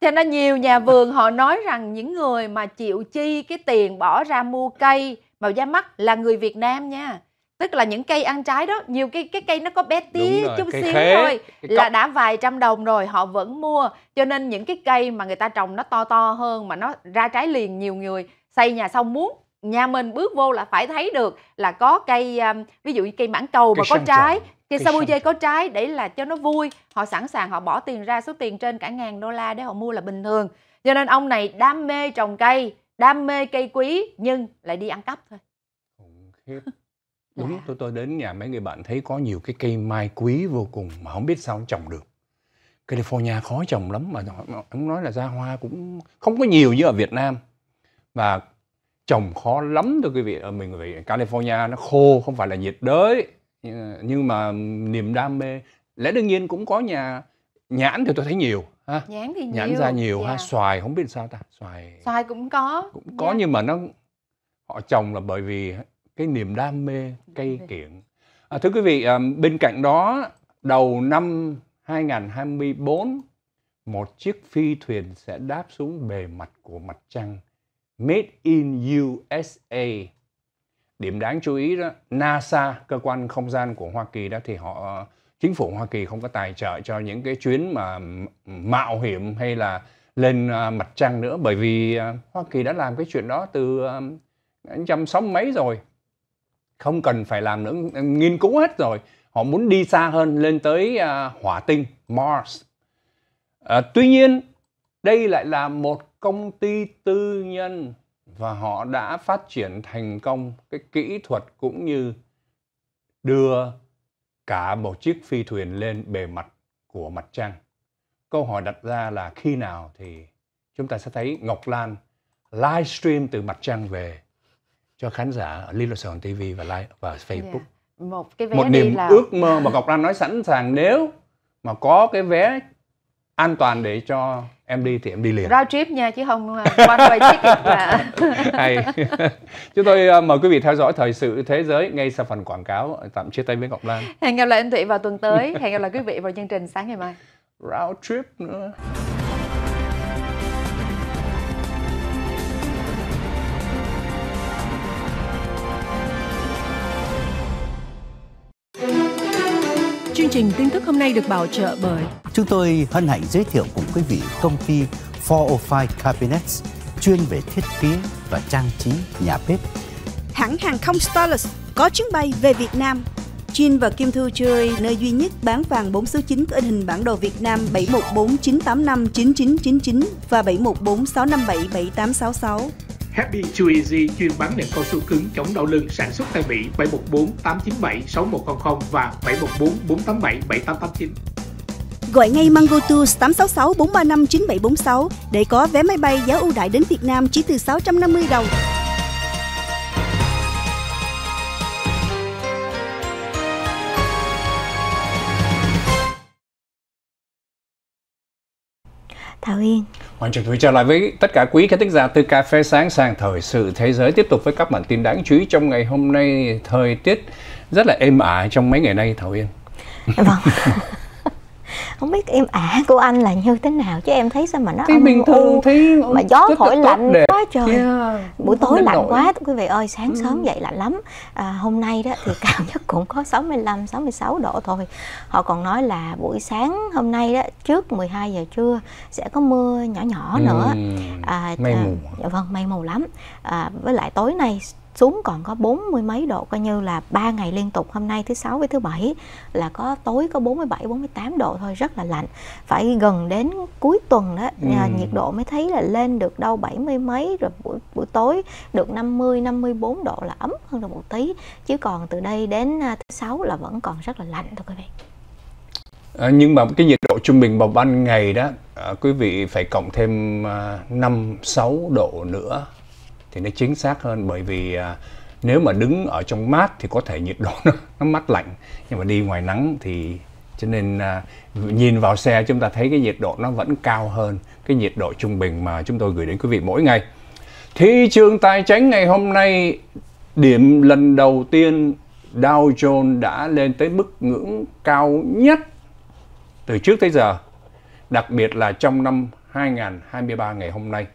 cho nên nhiều nhà vườn họ nói rằng những người mà chịu chi cái tiền bỏ ra mua cây màu da mắt là người việt nam nha tức là những cây ăn trái đó nhiều cái cái cây nó có bé tí rồi, chút xíu khế, thôi là đã vài trăm đồng rồi họ vẫn mua cho nên những cái cây mà người ta trồng nó to to hơn mà nó ra trái liền nhiều người xây nhà xong muốn nhà mình bước vô là phải thấy được là có cây um, ví dụ như cây mãng cầu cây mà có trái trời. cây sabuche có trái để là cho nó vui họ sẵn sàng họ bỏ tiền ra số tiền trên cả ngàn đô la để họ mua là bình thường cho nên ông này đam mê trồng cây đam mê cây quý nhưng lại đi ăn cắp thôi đúng dạ. tôi tôi đến nhà mấy người bạn thấy có nhiều cái cây mai quý vô cùng mà không biết sao nó trồng được California khó trồng lắm mà ông nói là ra hoa cũng không có nhiều như ở Việt Nam và trồng khó lắm thưa quý vị ở mình vì California nó khô không phải là nhiệt đới nhưng mà niềm đam mê lẽ đương nhiên cũng có nhà nhãn thì tôi thấy nhiều ha nhãn thì nhãn nhiều. ra nhiều yeah. ha dạ. xoài không biết sao ta xoài xoài cũng có cũng có yeah. Dạ. nhưng mà nó họ trồng là bởi vì cái niềm đam mê cây kiểng. À, thưa quý vị, à, bên cạnh đó đầu năm 2024 một chiếc phi thuyền sẽ đáp xuống bề mặt của mặt trăng Made in USA. Điểm đáng chú ý đó, NASA, cơ quan không gian của Hoa Kỳ đó thì họ chính phủ Hoa Kỳ không có tài trợ cho những cái chuyến mà mạo hiểm hay là lên à, mặt trăng nữa bởi vì à, Hoa Kỳ đã làm cái chuyện đó từ trăm à, sáu mấy rồi không cần phải làm nữa nghiên cứu hết rồi họ muốn đi xa hơn lên tới uh, hỏa tinh Mars uh, tuy nhiên đây lại là một công ty tư nhân và họ đã phát triển thành công cái kỹ thuật cũng như đưa cả một chiếc phi thuyền lên bề mặt của mặt trăng câu hỏi đặt ra là khi nào thì chúng ta sẽ thấy Ngọc Lan livestream từ mặt trăng về cho khán giả ở Lý Luật Sài Gòn TV và like và Facebook. Yeah. Dạ. Một cái vé một niềm là... ước mơ mà Ngọc Lan nói sẵn sàng nếu mà có cái vé an toàn để cho em đi thì em đi liền. Round trip nha chứ không à, one way ticket là. (laughs) Hay. (laughs) Chúng tôi à, mời quý vị theo dõi thời sự thế giới ngay sau phần quảng cáo tạm chia tay với Ngọc Lan. Hẹn gặp lại anh Thụy vào tuần tới. Hẹn gặp lại quý vị vào chương trình sáng ngày mai. Round trip nữa. trình tin tức hôm nay được bảo trợ bởi Chúng tôi hân hạnh giới thiệu cùng quý vị công ty 405 Cabinets chuyên về thiết kế và trang trí nhà bếp. Hãng hàng không Starless có chuyến bay về Việt Nam. Chin và Kim Thư Jewelry, nơi duy nhất bán vàng 4 số 9 có in hình bản đồ Việt Nam 7149859999 và 7146577866. Happy Too Easy chuyên bán nệm cao su cứng chống đau lưng sản xuất tại Mỹ 714 897 6100 và 714 487 7889. Gọi ngay Mango Tours 866 435 9746 để có vé máy bay giá ưu đãi đến Việt Nam chỉ từ 650 đồng. Thảo Yên Hoàng Trực Thủy trở lại với tất cả quý khán thính giả từ Cà Phê Sáng sang Thời sự Thế giới tiếp tục với các bản tin đáng chú ý trong ngày hôm nay thời tiết rất là êm ả trong mấy ngày nay Thảo Yên. Vâng. (laughs) không biết em ả à, của anh là như thế nào chứ em thấy sao mà nó thì bình thường ừ, thấy mà gió thổi lạnh đẹp. quá trời yeah. buổi tối lạnh quá quý vị ơi sáng ừ. sớm dậy lạnh lắm à, hôm nay đó thì cao (laughs) nhất cũng có 65 66 độ thôi họ còn nói là buổi sáng hôm nay đó trước 12 giờ trưa sẽ có mưa nhỏ nhỏ ừ. nữa ừ à, mây dạ. mù dạ vâng mây mù lắm à, với lại tối nay xuống còn có bốn mươi mấy độ coi như là ba ngày liên tục hôm nay thứ sáu với thứ bảy là có tối có 47 48 độ thôi rất là lạnh phải gần đến cuối tuần đó ừ. nhiệt độ mới thấy là lên được đâu bảy mươi mấy rồi buổi buổi tối được 50 54 độ là ấm hơn được một tí chứ còn từ đây đến à, thứ sáu là vẫn còn rất là lạnh thôi quý vị à, nhưng mà cái nhiệt độ trung bình vào ban ngày đó À, quý vị phải cộng thêm à, 5 6 độ nữa thì nó chính xác hơn bởi vì à, nếu mà đứng ở trong mát thì có thể nhiệt độ nó, nó mát lạnh nhưng mà đi ngoài nắng thì cho nên à, nhìn vào xe chúng ta thấy cái nhiệt độ nó vẫn cao hơn cái nhiệt độ trung bình mà chúng tôi gửi đến quý vị mỗi ngày. Thị trường tài chính ngày hôm nay điểm lần đầu tiên Dow Jones đã lên tới mức ngưỡng cao nhất từ trước tới giờ đặc biệt là trong năm 2023 ngày hôm nay.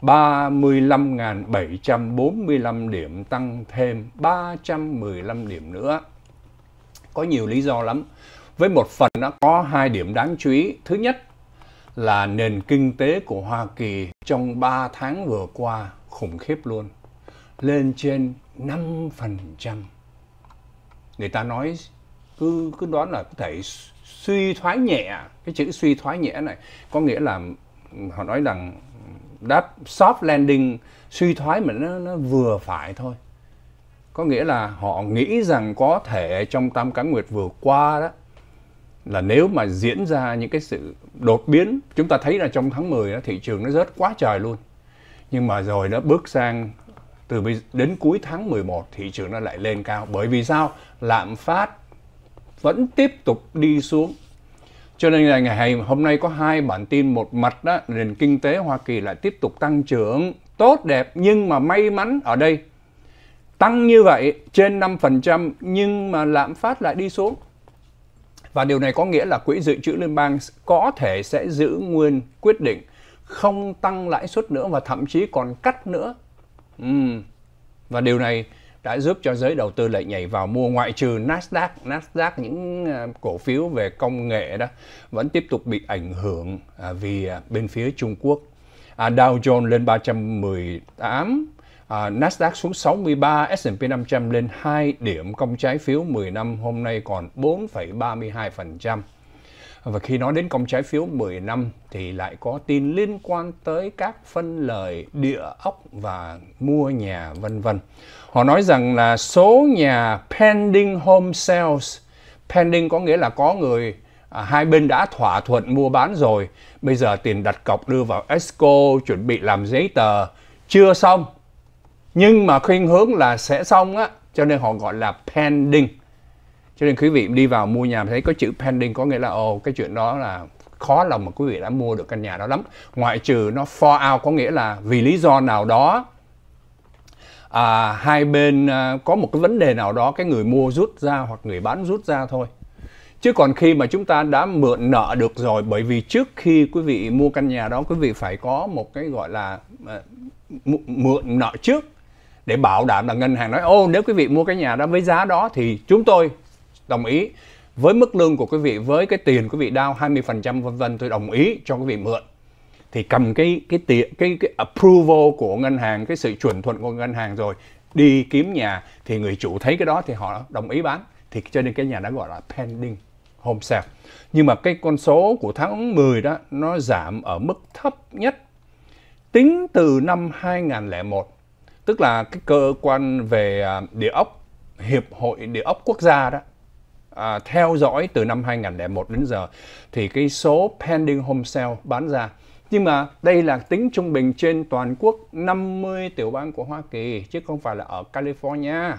35.745 điểm tăng thêm 315 điểm nữa. Có nhiều lý do lắm. Với một phần nó có hai điểm đáng chú ý. Thứ nhất là nền kinh tế của Hoa Kỳ trong 3 tháng vừa qua khủng khiếp luôn. Lên trên 5%. Người ta nói cứ cứ đoán là có thể suy thoái nhẹ cái chữ suy thoái nhẹ này có nghĩa là ừ, họ nói rằng đáp soft landing suy thoái mà nó, nó vừa phải thôi có nghĩa là họ nghĩ rằng có thể trong tam cá nguyệt vừa qua đó là nếu mà diễn ra những cái sự đột biến chúng ta thấy là trong tháng 10 đó, thị trường nó rớt quá trời luôn nhưng mà rồi nó bước sang từ đến cuối tháng 11 thị trường nó lại lên cao bởi vì sao lạm phát vẫn tiếp tục đi xuống. Cho nên là ngày hôm nay có hai bản tin một mặt đó, nền kinh tế Hoa Kỳ lại tiếp tục tăng trưởng tốt đẹp nhưng mà may mắn ở đây tăng như vậy trên 5% nhưng mà lạm phát lại đi xuống. Và điều này có nghĩa là quỹ dự trữ liên bang có thể sẽ giữ nguyên quyết định không tăng lãi suất nữa và thậm chí còn cắt nữa. Uhm. Và điều này đã giúp cho giới đầu tư lại nhảy vào mua ngoại trừ Nasdaq. Nasdaq những à, cổ phiếu về công nghệ đó vẫn tiếp tục bị ảnh hưởng à, vì à, bên phía Trung Quốc. Dow Jones lên 318, à, Nasdaq xuống 63, S&P 500 lên 2 điểm, công trái phiếu 10 năm hôm nay còn 4,32%. Và khi nói đến công trái phiếu 10 năm thì lại có tin liên quan tới các phân lời địa ốc và mua nhà vân vân. Họ nói rằng là số nhà pending home sales, pending có nghĩa là có người à, hai bên đã thỏa thuận mua bán rồi, bây giờ tiền đặt cọc đưa vào escrow, chuẩn bị làm giấy tờ chưa xong. Nhưng mà khuyên hướng là sẽ xong á, cho nên họ gọi là pending. Cho nên quý vị đi vào mua nhà thấy có chữ pending có nghĩa là ồ cái chuyện đó là khó lòng mà quý vị đã mua được căn nhà đó lắm ngoại trừ nó for out có nghĩa là vì lý do nào đó à, hai bên à, có một cái vấn đề nào đó cái người mua rút ra hoặc người bán rút ra thôi chứ còn khi mà chúng ta đã mượn nợ được rồi bởi vì trước khi quý vị mua căn nhà đó quý vị phải có một cái gọi là à, mượn nợ trước để bảo đảm là ngân hàng nói ô nếu quý vị mua cái nhà đó với giá đó thì chúng tôi đồng ý với mức lương của quý vị với cái tiền quý vị đao 20% vân vân tôi đồng ý cho quý vị mượn thì cầm cái cái tiền cái, cái approval của ngân hàng cái sự chuẩn thuận của ngân hàng rồi đi kiếm nhà thì người chủ thấy cái đó thì họ đồng ý bán thì cho nên cái nhà đã gọi là pending home sale nhưng mà cái con số của tháng 10 đó nó giảm ở mức thấp nhất tính từ năm 2001 tức là cái cơ quan về à, địa ốc hiệp hội địa ốc quốc gia đó à, theo dõi từ năm 2001 đến giờ thì cái số pending home sale bán ra nhưng mà đây là tính trung bình trên toàn quốc 50 tiểu bang của Hoa Kỳ chứ không phải là ở California.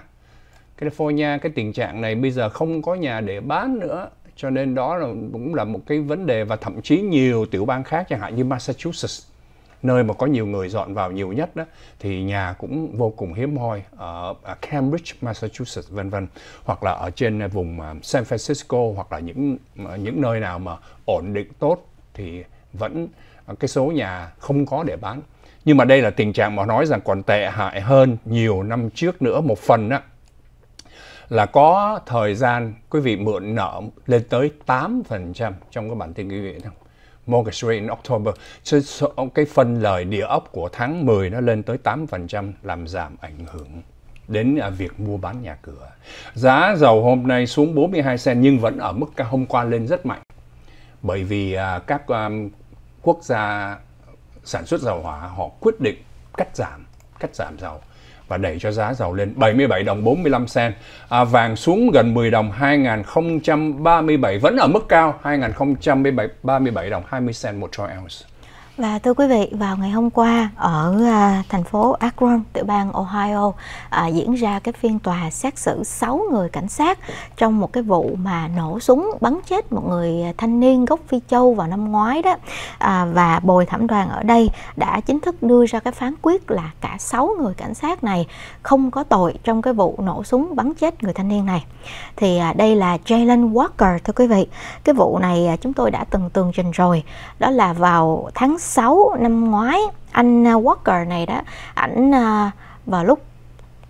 California cái tình trạng này bây giờ không có nhà để bán nữa cho nên đó là cũng là một cái vấn đề và thậm chí nhiều tiểu bang khác chẳng hạn như Massachusetts nơi mà có nhiều người dọn vào nhiều nhất đó thì nhà cũng vô cùng hiếm hoi ở Cambridge, Massachusetts vân vân hoặc là ở trên vùng à, San Francisco hoặc là những những nơi nào mà ổn định tốt thì vẫn ờ, cái số nhà không có để bán nhưng mà đây là tình trạng mà nói rằng còn tệ hại hơn nhiều năm trước nữa một phần á là có thời gian quý vị mượn nợ lên tới 8% trong cái bản tin quý vị không? Mortgage rate in October. Cái phần lời địa ốc của tháng 10 nó lên tới 8% làm giảm ảnh hưởng đến à, việc mua bán nhà cửa. Giá dầu hôm nay xuống 42 sen nhưng vẫn ở mức hôm qua lên rất mạnh bởi vì à, các à, quốc gia sản xuất dầu hỏa họ quyết định cắt giảm cắt giảm dầu và đẩy cho giá dầu lên 77 đồng 45 sen à, vàng xuống gần 10 đồng 2037 vẫn ở mức cao 2037 37 đồng 20 sen một troy ounce và thưa quý vị, vào ngày hôm qua ở à, thành phố Akron, tiểu bang Ohio à, diễn ra cái phiên tòa xét xử 6 người cảnh sát trong một cái vụ mà nổ súng bắn chết một người thanh niên gốc Phi Châu vào năm ngoái đó. À, và bồi thẩm đoàn ở đây đã chính thức đưa ra cái phán quyết là cả 6 người cảnh sát này không có tội trong cái vụ nổ súng bắn chết người thanh niên này. Thì đây là Jalen Walker thưa quý vị. Cái vụ này chúng tôi đã từng tường trình rồi. Đó là vào tháng 6 năm ngoái anh à, Walker này đó ảnh à, vào lúc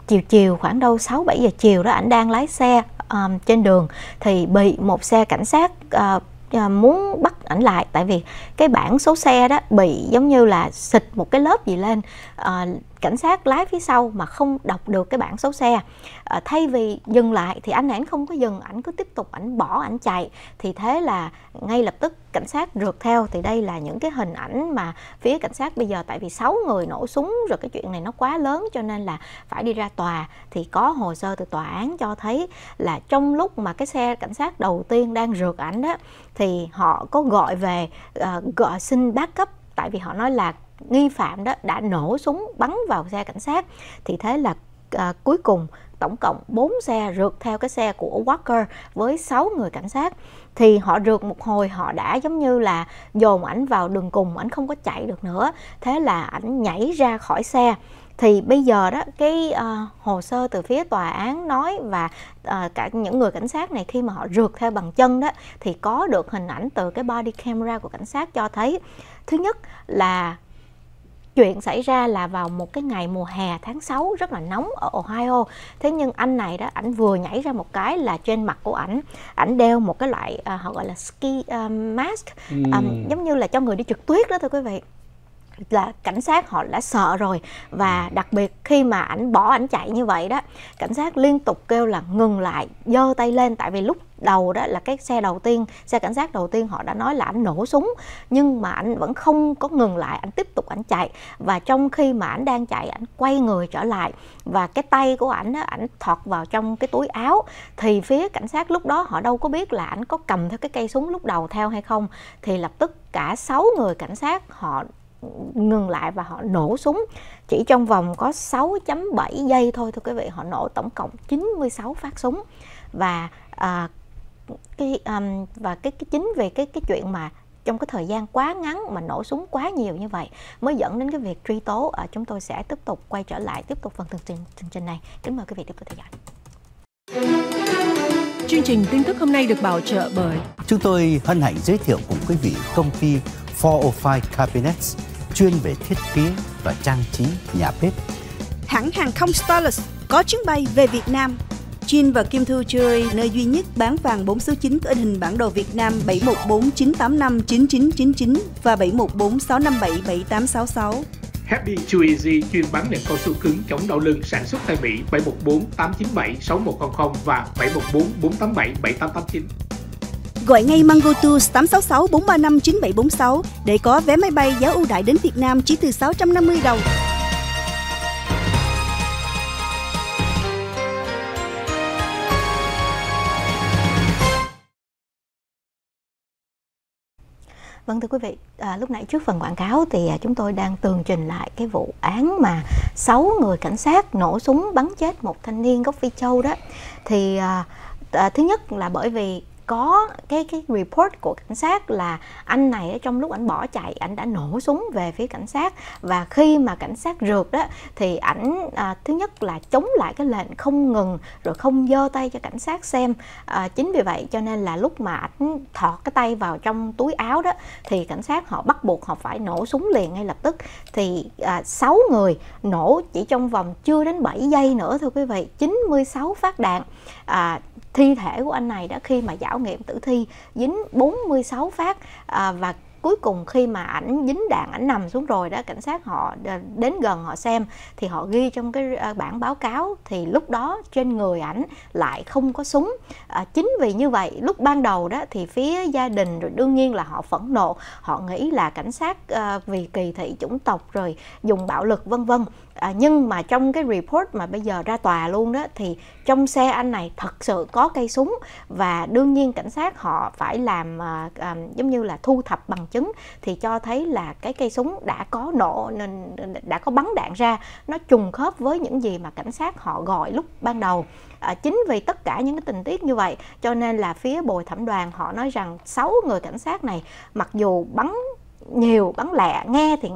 chiều chiều khoảng đâu 6 7 giờ chiều đó ảnh đang lái xe um, trên đường thì bị một xe cảnh sát uh, muốn bắt ảnh lại tại vì cái bảng số xe đó bị giống như là xịt một cái lớp gì lên uh, cảnh sát lái phía sau mà không đọc được cái bảng số xe à, thay vì dừng lại thì anh ảnh không có dừng ảnh cứ tiếp tục ảnh bỏ ảnh chạy thì thế là ngay lập tức cảnh sát rượt theo thì đây là những cái hình ảnh mà phía cảnh sát bây giờ tại vì sáu người nổ súng rồi cái chuyện này nó quá lớn cho nên là phải đi ra tòa thì có hồ sơ từ tòa án cho thấy là trong lúc mà cái xe cảnh sát đầu tiên đang rượt ảnh đó thì họ có gọi về uh, gọi xin backup tại vì họ nói là nghi phạm đó đã nổ súng bắn vào xe cảnh sát thì thế là à, cuối cùng tổng cộng 4 xe rượt theo cái xe của Walker với 6 người cảnh sát thì họ rượt một hồi họ đã giống như là dồn ảnh vào đường cùng ảnh không có chạy được nữa thế là ảnh nhảy ra khỏi xe thì bây giờ đó cái uh, hồ sơ từ phía tòa án nói và uh, cả những người cảnh sát này khi mà họ rượt theo bằng chân đó thì có được hình ảnh từ cái body camera của cảnh sát cho thấy thứ nhất là Chuyện xảy ra là vào một cái ngày mùa hè tháng 6 rất là nóng ở Ohio. Thế nhưng anh này đó, ảnh vừa nhảy ra một cái là trên mặt của ảnh, ảnh đeo một cái loại uh, họ gọi là ski uh, mask um, ừ. À, giống như là cho người đi trượt tuyết đó thôi quý vị là cảnh sát họ đã sợ rồi và ừ. đặc biệt khi mà ảnh bỏ ảnh chạy như vậy đó cảnh sát liên tục kêu là ngừng lại giơ tay lên tại vì lúc đầu đó là cái xe đầu tiên xe cảnh sát đầu tiên họ đã nói là ảnh nổ súng nhưng mà ảnh vẫn không có ngừng lại ảnh tiếp tục ảnh chạy và trong khi mà ảnh đang chạy ảnh quay người trở lại và cái tay của ảnh ảnh thọt vào trong cái túi áo thì phía cảnh sát lúc đó họ đâu có biết là ảnh có cầm theo cái cây súng lúc đầu theo hay không thì lập tức cả 6 người cảnh sát họ ngừng lại và họ nổ súng chỉ trong vòng có 6.7 giây thôi thưa quý vị họ nổ tổng cộng 96 phát súng và à, cái um, và cái, cái chính về cái cái chuyện mà trong cái thời gian quá ngắn mà nổ súng quá nhiều như vậy mới dẫn đến cái việc truy tố à, chúng tôi sẽ tiếp tục quay trở lại tiếp tục phần tường trình, chương trình này kính mời quý vị tiếp tục theo dõi chương trình tin tức hôm nay được bảo trợ bởi chúng tôi hân hạnh giới thiệu cùng quý vị công ty 405 Cabinets chuyên về thiết kế và trang trí nhà bếp. Hãng hàng không Starless có chuyến bay về Việt Nam. Jin và Kim Thư Jewelry, nơi duy nhất bán vàng 4 số 9 có in hình bản đồ Việt Nam 7149859999 và 7146577866. Happy Too chuyên bán nệm cao su cứng chống đau lưng sản xuất tại Mỹ 714 897 6100 và 714 487 7889. Gọi ngay Mango Tours 866 435 9746 để có vé máy bay giá ưu đại đến Việt Nam chỉ từ 650 đồng. Vâng thưa quý vị, à, lúc nãy trước phần quảng cáo thì à, chúng tôi đang tường trình lại cái vụ án mà 6 người cảnh sát nổ súng bắn chết một thanh niên gốc Phi Châu đó. Thì à, à, thứ nhất là bởi vì có cái cái report của cảnh sát là anh này ở trong lúc anh bỏ chạy anh đã nổ súng về phía cảnh sát và khi mà cảnh sát rượt đó thì ảnh à, thứ nhất là chống lại cái lệnh không ngừng rồi không giơ tay cho cảnh sát xem à, chính vì vậy cho nên là lúc mà ảnh thọt cái tay vào trong túi áo đó thì cảnh sát họ bắt buộc họ phải nổ súng liền ngay lập tức thì à, 6 người nổ chỉ trong vòng chưa đến 7 giây nữa thôi quý vị 96 phát đạn à, thi thể của anh này đã khi mà giảo nghiệm tử thi dính 46 phát à, và cuối cùng khi mà ảnh dính đạn ảnh nằm xuống rồi đó cảnh sát họ đến gần họ xem thì họ ghi trong cái ờ, bản báo cáo thì lúc đó trên người ảnh lại không có súng à, chính vì như vậy lúc ban đầu đó thì phía gia đình rồi đương nhiên là họ phẫn nộ họ nghĩ là cảnh sát à, vì kỳ thị chủng tộc rồi dùng bạo lực vân vân à, nhưng mà trong cái report mà bây giờ ra tòa luôn đó thì trong xe anh này thật sự có cây súng và đương nhiên cảnh sát họ phải làm à, à, giống như là thu thập bằng chứng thì cho thấy là cái cây súng đã có nổ nên đã có bắn đạn ra nó trùng khớp với những gì mà cảnh sát họ gọi lúc ban đầu à, chính vì tất cả những cái tình tiết như vậy cho nên là phía bồi thẩm đoàn họ nói rằng sáu người cảnh sát này mặc dù bắn nhiều bắn lẹ nghe thì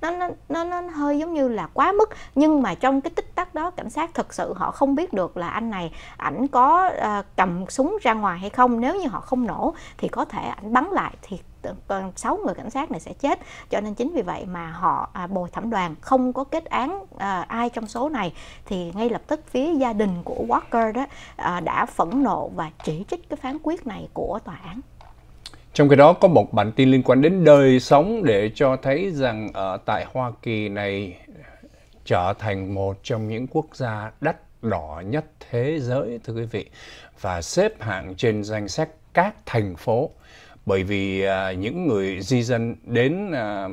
nó nó nó nó hơi giống như là quá mức nhưng mà trong cái tích tắc đó cảnh sát thật sự họ không biết được là anh này ảnh có à, cầm súng ra ngoài hay không nếu như họ không nổ thì có thể ảnh bắn lại thì sáu người cảnh sát này sẽ chết cho nên chính vì vậy mà họ à, bồi thẩm đoàn không có kết án à, ai trong số này thì ngay lập tức phía gia đình của Walker đó à, đã phẫn nộ và chỉ trích cái phán quyết này của tòa án trong khi đó có một bản tin liên quan đến đời sống để cho thấy rằng ở ờ, tại Hoa Kỳ này trở thành một trong những quốc gia đắt đỏ nhất thế giới thưa quý vị và xếp hạng trên danh sách các thành phố bởi vì à, những người di dân đến à,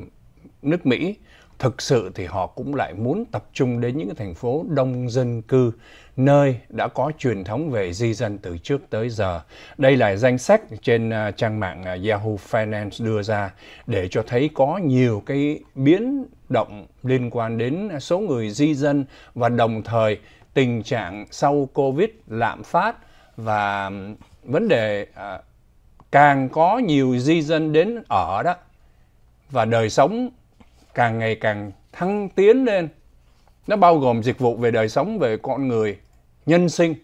nước Mỹ thực sự thì họ cũng lại muốn tập trung đến những thành phố đông dân cư nơi đã có truyền thống về di dân từ trước tới giờ. Đây là danh sách trên à, trang mạng à, Yahoo Finance đưa ra để cho thấy có nhiều cái biến động liên quan đến số người di dân và đồng thời tình trạng sau Covid lạm phát và vấn đề à, càng có nhiều di dân đến ở đó và đời sống càng ngày càng thăng tiến lên nó bao gồm dịch vụ về đời sống về con người nhân sinh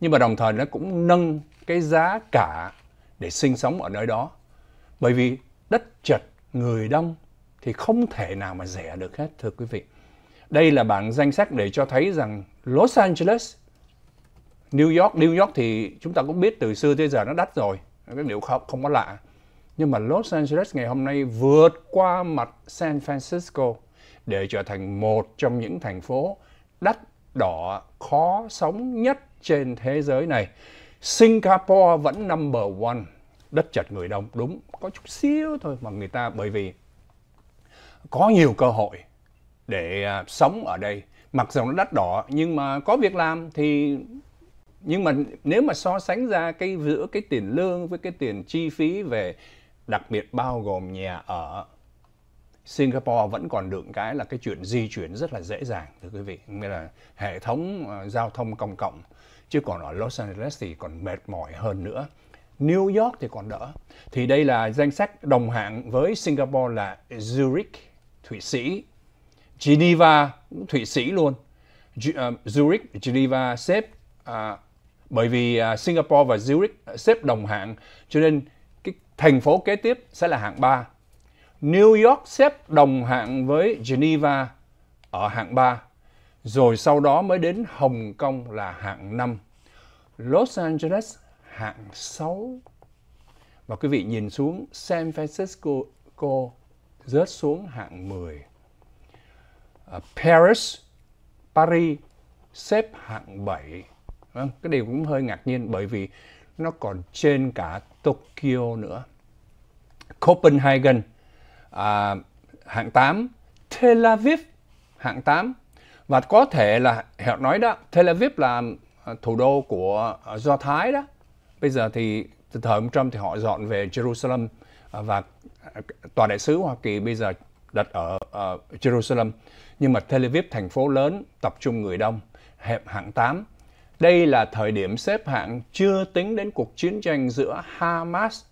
nhưng mà đồng thời nó cũng nâng cái giá cả để sinh sống ở nơi đó bởi vì đất chật người đông thì không thể nào mà rẻ được hết thưa quý vị đây là bảng danh sách để cho thấy rằng Los Angeles New York New York thì chúng ta cũng biết từ xưa tới giờ nó đắt rồi cái điều không không có lạ nhưng mà Los Angeles ngày hôm nay vượt qua mặt San Francisco để trở thành một trong những thành phố đắt đỏ khó sống nhất trên thế giới này. Singapore vẫn number one đất chật người đông đúng có chút xíu thôi mà người ta bởi vì có nhiều cơ hội để à, sống ở đây mặc dù nó đắt đỏ nhưng mà có việc làm thì nhưng mà nếu mà so sánh ra cái giữa cái tiền lương với cái tiền chi phí về đặc biệt bao gồm nhà ở Singapore vẫn còn được cái là cái chuyện di chuyển rất là dễ dàng thưa quý vị nghĩa là hệ thống uh, giao thông công cộng chứ còn ở Los Angeles thì còn mệt mỏi hơn nữa New York thì còn đỡ thì đây là danh sách đồng hạng với Singapore là Zurich Thụy Sĩ Geneva Thụy Sĩ luôn G- uh, Zurich Geneva xếp à, bởi vì à, Singapore và Zurich xếp đồng hạng cho nên cái thành phố kế tiếp sẽ là hạng 3 New York xếp đồng hạng với Geneva ở hạng 3, rồi sau đó mới đến Hồng Kông là hạng 5, Los Angeles hạng 6. Và quý vị nhìn xuống San Francisco cô rớt xuống hạng 10. Ờ, Paris, Paris xếp hạng 7. Vâng, cái điều cũng hơi ngạc nhiên bởi vì nó còn trên cả Tokyo nữa. Copenhagen à, hạng 8, Tel Aviv hạng 8 và có thể là họ nói đó Tel Aviv là à, thủ đô của à, Do Thái đó bây giờ thì từ thời ông Trump thì họ dọn về Jerusalem à, và tòa đại sứ Hoa Kỳ bây giờ đặt ở uh, Jerusalem nhưng mà Tel Aviv thành phố lớn tập trung người đông hẹp hạng 8 đây là thời điểm xếp hạng chưa tính đến cuộc chiến tranh giữa Hamas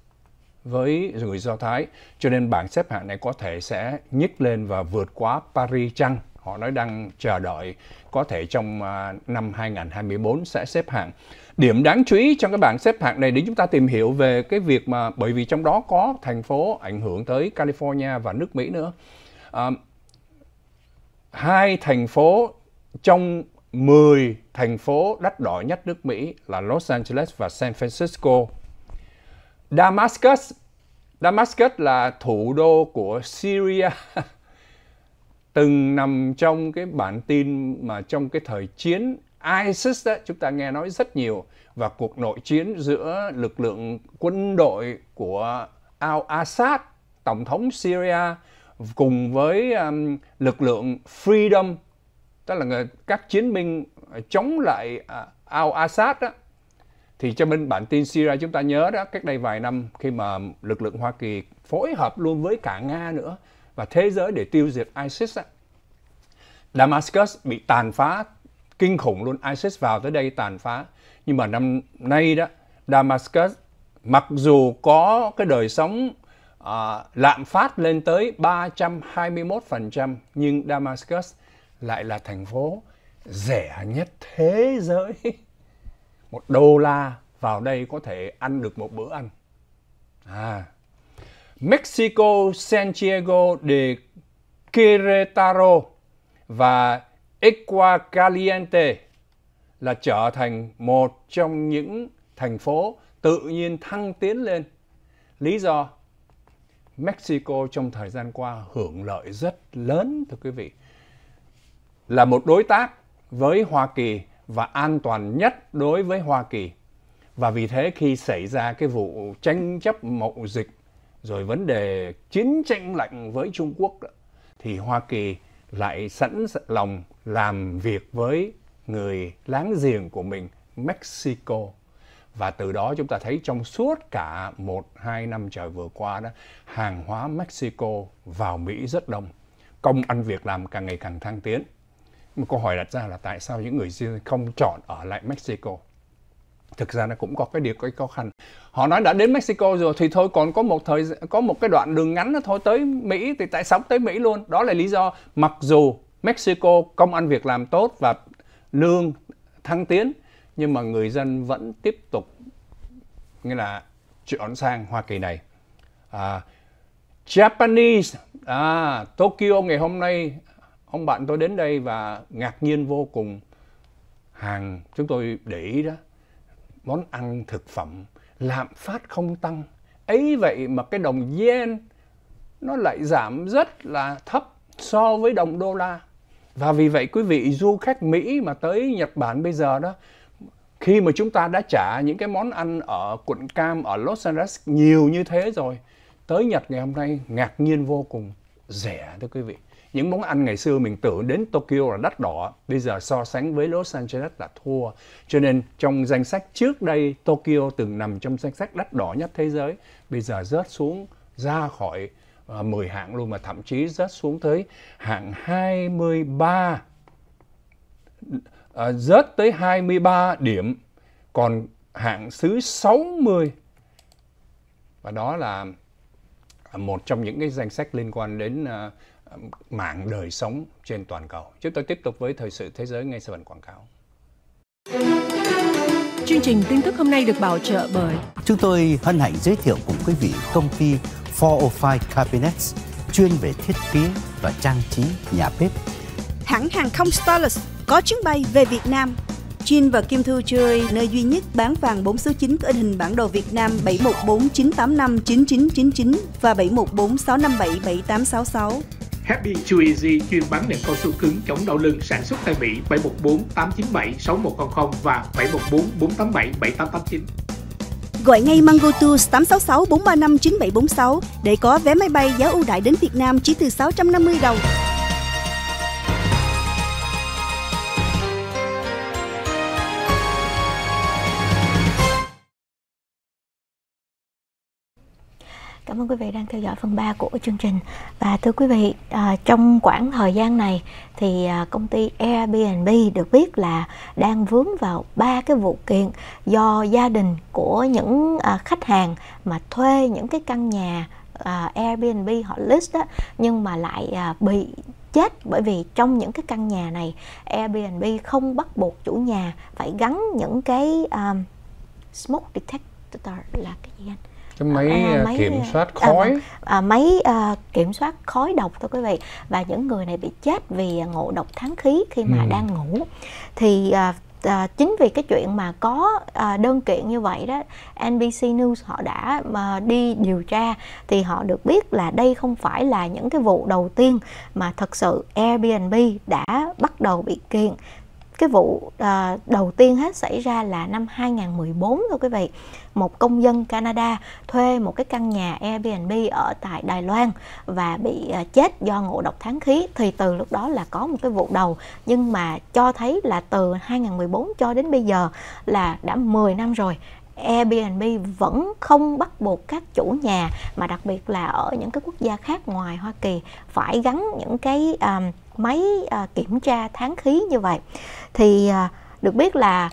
với người Do Thái, cho nên bảng xếp hạng này có thể sẽ nhích lên và vượt qua Paris chăng? Họ nói đang chờ đợi có thể trong à, năm 2024 sẽ xếp hạng. Điểm đáng chú ý trong cái bảng xếp hạng này để chúng ta tìm hiểu về cái việc mà bởi vì trong đó có thành phố ảnh hưởng tới California và nước Mỹ nữa. À, hai thành phố trong 10 thành phố đắt đỏ nhất nước Mỹ là Los Angeles và San Francisco. Damascus Damascus là thủ đô của Syria (laughs) từng nằm trong cái bản tin mà trong cái thời chiến ISIS đó, chúng ta nghe nói rất nhiều và cuộc nội chiến giữa lực lượng quân đội của al-Assad, tổng thống Syria cùng với um, lực lượng Freedom, tức là người, các chiến binh chống lại uh, al-Assad đó thì cho bên bản tin Syria chúng ta nhớ đó cách đây vài năm khi mà lực lượng Hoa Kỳ phối hợp luôn với cả Nga nữa và thế giới để tiêu diệt ISIS á. Damascus bị tàn phá kinh khủng luôn ISIS vào tới đây tàn phá nhưng mà năm nay đó Damascus mặc dù có cái đời sống à, lạm phát lên tới 321% nhưng Damascus lại là thành phố rẻ nhất thế giới (laughs) một đô la vào đây có thể ăn được một bữa ăn. À. Mexico Santiago de Querétaro và Ecuacaliente là trở thành một trong những thành phố tự nhiên thăng tiến lên. Lý do Mexico trong thời gian qua hưởng lợi rất lớn thưa quý vị. Là một đối tác với Hoa Kỳ và an toàn nhất đối với Hoa Kỳ. Và vì thế khi xảy ra cái vụ tranh chấp mậu dịch rồi vấn đề chiến tranh lạnh với Trung Quốc thì Hoa Kỳ lại sẵn lòng làm việc với người láng giềng của mình Mexico. Và từ đó chúng ta thấy trong suốt cả một hai năm trời vừa qua đó, hàng hóa Mexico vào Mỹ rất đông. Công ăn việc làm càng ngày càng thăng tiến một câu hỏi đặt ra là tại sao những người Syria không chọn ở lại Mexico thực ra nó cũng có cái điều cái khó khăn họ nói đã đến Mexico rồi thì thôi còn có một thời có một cái đoạn đường ngắn nữa thôi tới Mỹ thì tại sao tới Mỹ luôn đó là lý do mặc dù Mexico công ăn việc làm tốt và lương thăng tiến nhưng mà người dân vẫn tiếp tục nghĩa là chuyển sang Hoa Kỳ này à, Japanese à, Tokyo ngày hôm nay ông bạn tôi đến đây và ngạc nhiên vô cùng hàng chúng tôi để ý đó món ăn thực phẩm lạm phát không tăng ấy vậy mà cái đồng yen nó lại giảm rất là thấp so với đồng đô la và vì vậy quý vị du khách Mỹ mà tới Nhật Bản bây giờ đó khi mà chúng ta đã trả những cái món ăn ở quận Cam ở Los Angeles nhiều như thế rồi tới Nhật ngày hôm nay ngạc nhiên vô cùng rẻ thưa quý vị những món ăn ngày xưa mình tưởng đến Tokyo là đắt đỏ bây giờ so sánh với Los Angeles là thua cho nên trong danh sách trước đây Tokyo từng nằm trong danh sách đắt đỏ nhất thế giới bây giờ rớt xuống ra khỏi uh, ờ, 10 hạng luôn mà thậm chí rớt xuống tới hạng 23 uh, ờ, rớt tới 23 điểm còn hạng xứ 60 và đó là ờ, một trong những cái danh sách liên quan đến uh, mạng đời sống trên toàn cầu. Chúng tôi tiếp tục với thời sự thế giới ngay sau phần quảng cáo. Chương trình tin tức hôm nay được bảo trợ bởi Chúng tôi hân hạnh giới thiệu cùng quý vị công ty 405 Cabinets chuyên về thiết kế và trang trí nhà bếp. Hãng hàng không Starless có chuyến bay về Việt Nam. Chin và Kim Thư chơi nơi duy nhất bán vàng 4 số 9 có in hình bản đồ Việt Nam 7149859999 và 7146577866. Happy Chewy chuyên bán nệm cao su cứng chống đau lưng sản xuất tại Mỹ 714 897 6100 và 714 487 7889. Gọi ngay Mango Tours 866 435 9746 để có vé máy bay giá ưu đãi đến Việt Nam chỉ từ 650 đồng. Cảm ơn quý vị đang theo dõi phần 3 của chương trình và thưa quý vị à, trong khoảng thời gian này thì à, công ty Airbnb được biết là đang vướng vào ba cái vụ kiện do gia đình của những à, khách hàng mà thuê những cái căn nhà Airbnb họ list đó nhưng mà lại bị chết bởi vì trong những cái căn nhà này Airbnb không bắt buộc chủ nhà phải gắn những cái um, smoke detector là cái gì anh? cái máy, à, à máy kiểm à, soát à, khói à, à, máy à, kiểm soát khói độc thưa quý vị và những người này bị chết vì ngộ độc tháng khí khi mà ừ. đang ngủ thì à, à, chính vì cái chuyện mà có à, đơn kiện như vậy đó NBC News họ đã mà đi điều tra thì họ được biết là đây không phải là những cái vụ đầu tiên mà thật sự Airbnb đã bắt đầu bị kiện cái vụ à, đầu tiên hết xảy ra là năm 2014 thôi quý vị một công dân Canada thuê một cái căn nhà Airbnb ở tại Đài Loan và bị à, chết do ngộ độc tháng khí thì từ lúc đó là có một cái vụ đầu nhưng mà cho thấy là từ 2014 cho đến bây giờ là đã 10 năm rồi Airbnb vẫn không bắt buộc các chủ nhà mà đặc biệt là ở những cái quốc gia khác ngoài Hoa Kỳ phải gắn những cái um, máy uh, kiểm tra tháng khí như vậy thì à, được biết là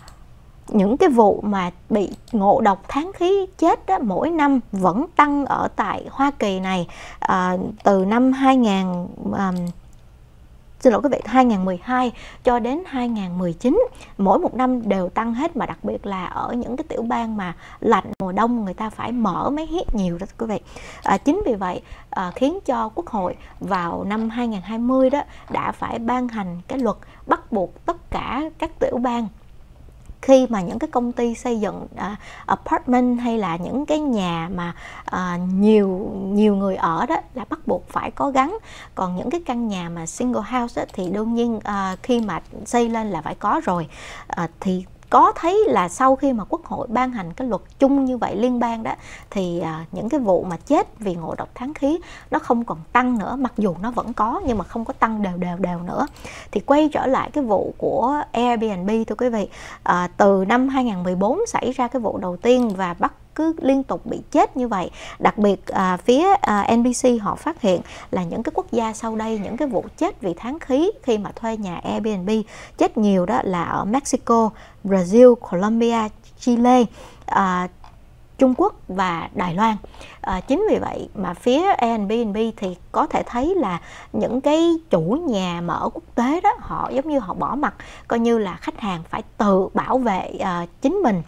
những cái vụ mà bị ngộ độc tháng khí chết đó, mỗi năm vẫn tăng ở tại Hoa Kỳ này à, từ năm 2000 um, xin lỗi quý vị 2012 cho đến 2019 mỗi một năm đều tăng hết mà đặc biệt là ở những cái tiểu bang mà lạnh mùa đông người ta phải mở máy hít nhiều đó quý vị à, chính vì vậy à, khiến cho quốc hội vào năm 2020 đó đã phải ban hành cái luật bắt buộc tất cả các tiểu bang khi mà những cái công ty xây dựng uh, apartment hay là những cái nhà mà uh, nhiều nhiều người ở đó là bắt buộc phải có gắn còn những cái căn nhà mà single house đó, thì đương nhiên uh, khi mà xây lên là phải có rồi uh, thì có thấy là sau khi mà quốc hội ban hành cái luật chung như vậy liên bang đó thì à, những cái vụ mà chết vì ngộ độc tháng khí nó không còn tăng nữa mặc dù nó vẫn có nhưng mà không có tăng đều đều đều nữa thì quay trở lại cái vụ của Airbnb thưa quý vị à, từ năm 2014 xảy ra cái vụ đầu tiên và bắt cứ liên tục bị chết như vậy đặc biệt à, phía à, NBC họ phát hiện là những cái quốc gia sau đây những cái vụ chết vì tháng khí khi mà thuê nhà Airbnb chết nhiều đó là ở Mexico, Brazil, Colombia, Chile, à, Trung Quốc và Đài Loan. À, chính vì vậy mà phía Airbnb thì có thể thấy là những cái chủ nhà mở quốc tế đó họ giống như họ bỏ mặt coi như là khách hàng phải tự bảo vệ à, chính mình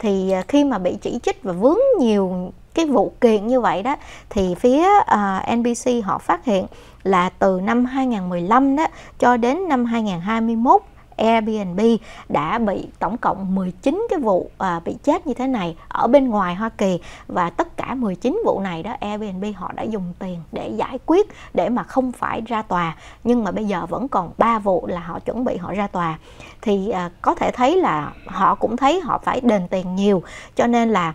thì à, khi mà bị chỉ trích và vướng nhiều cái vụ kiện như vậy đó thì phía uh, à, NBC họ phát hiện là từ năm 2015 đó cho đến năm 2021 Airbnb đã bị tổng cộng 19 cái vụ à, bị chết như thế này ở bên ngoài Hoa Kỳ và tất cả 19 vụ này đó Airbnb họ đã dùng tiền để giải quyết để mà không phải ra tòa nhưng mà bây giờ vẫn còn 3 vụ là họ chuẩn bị họ ra tòa thì à, có thể thấy là họ cũng thấy họ phải đền tiền nhiều cho nên là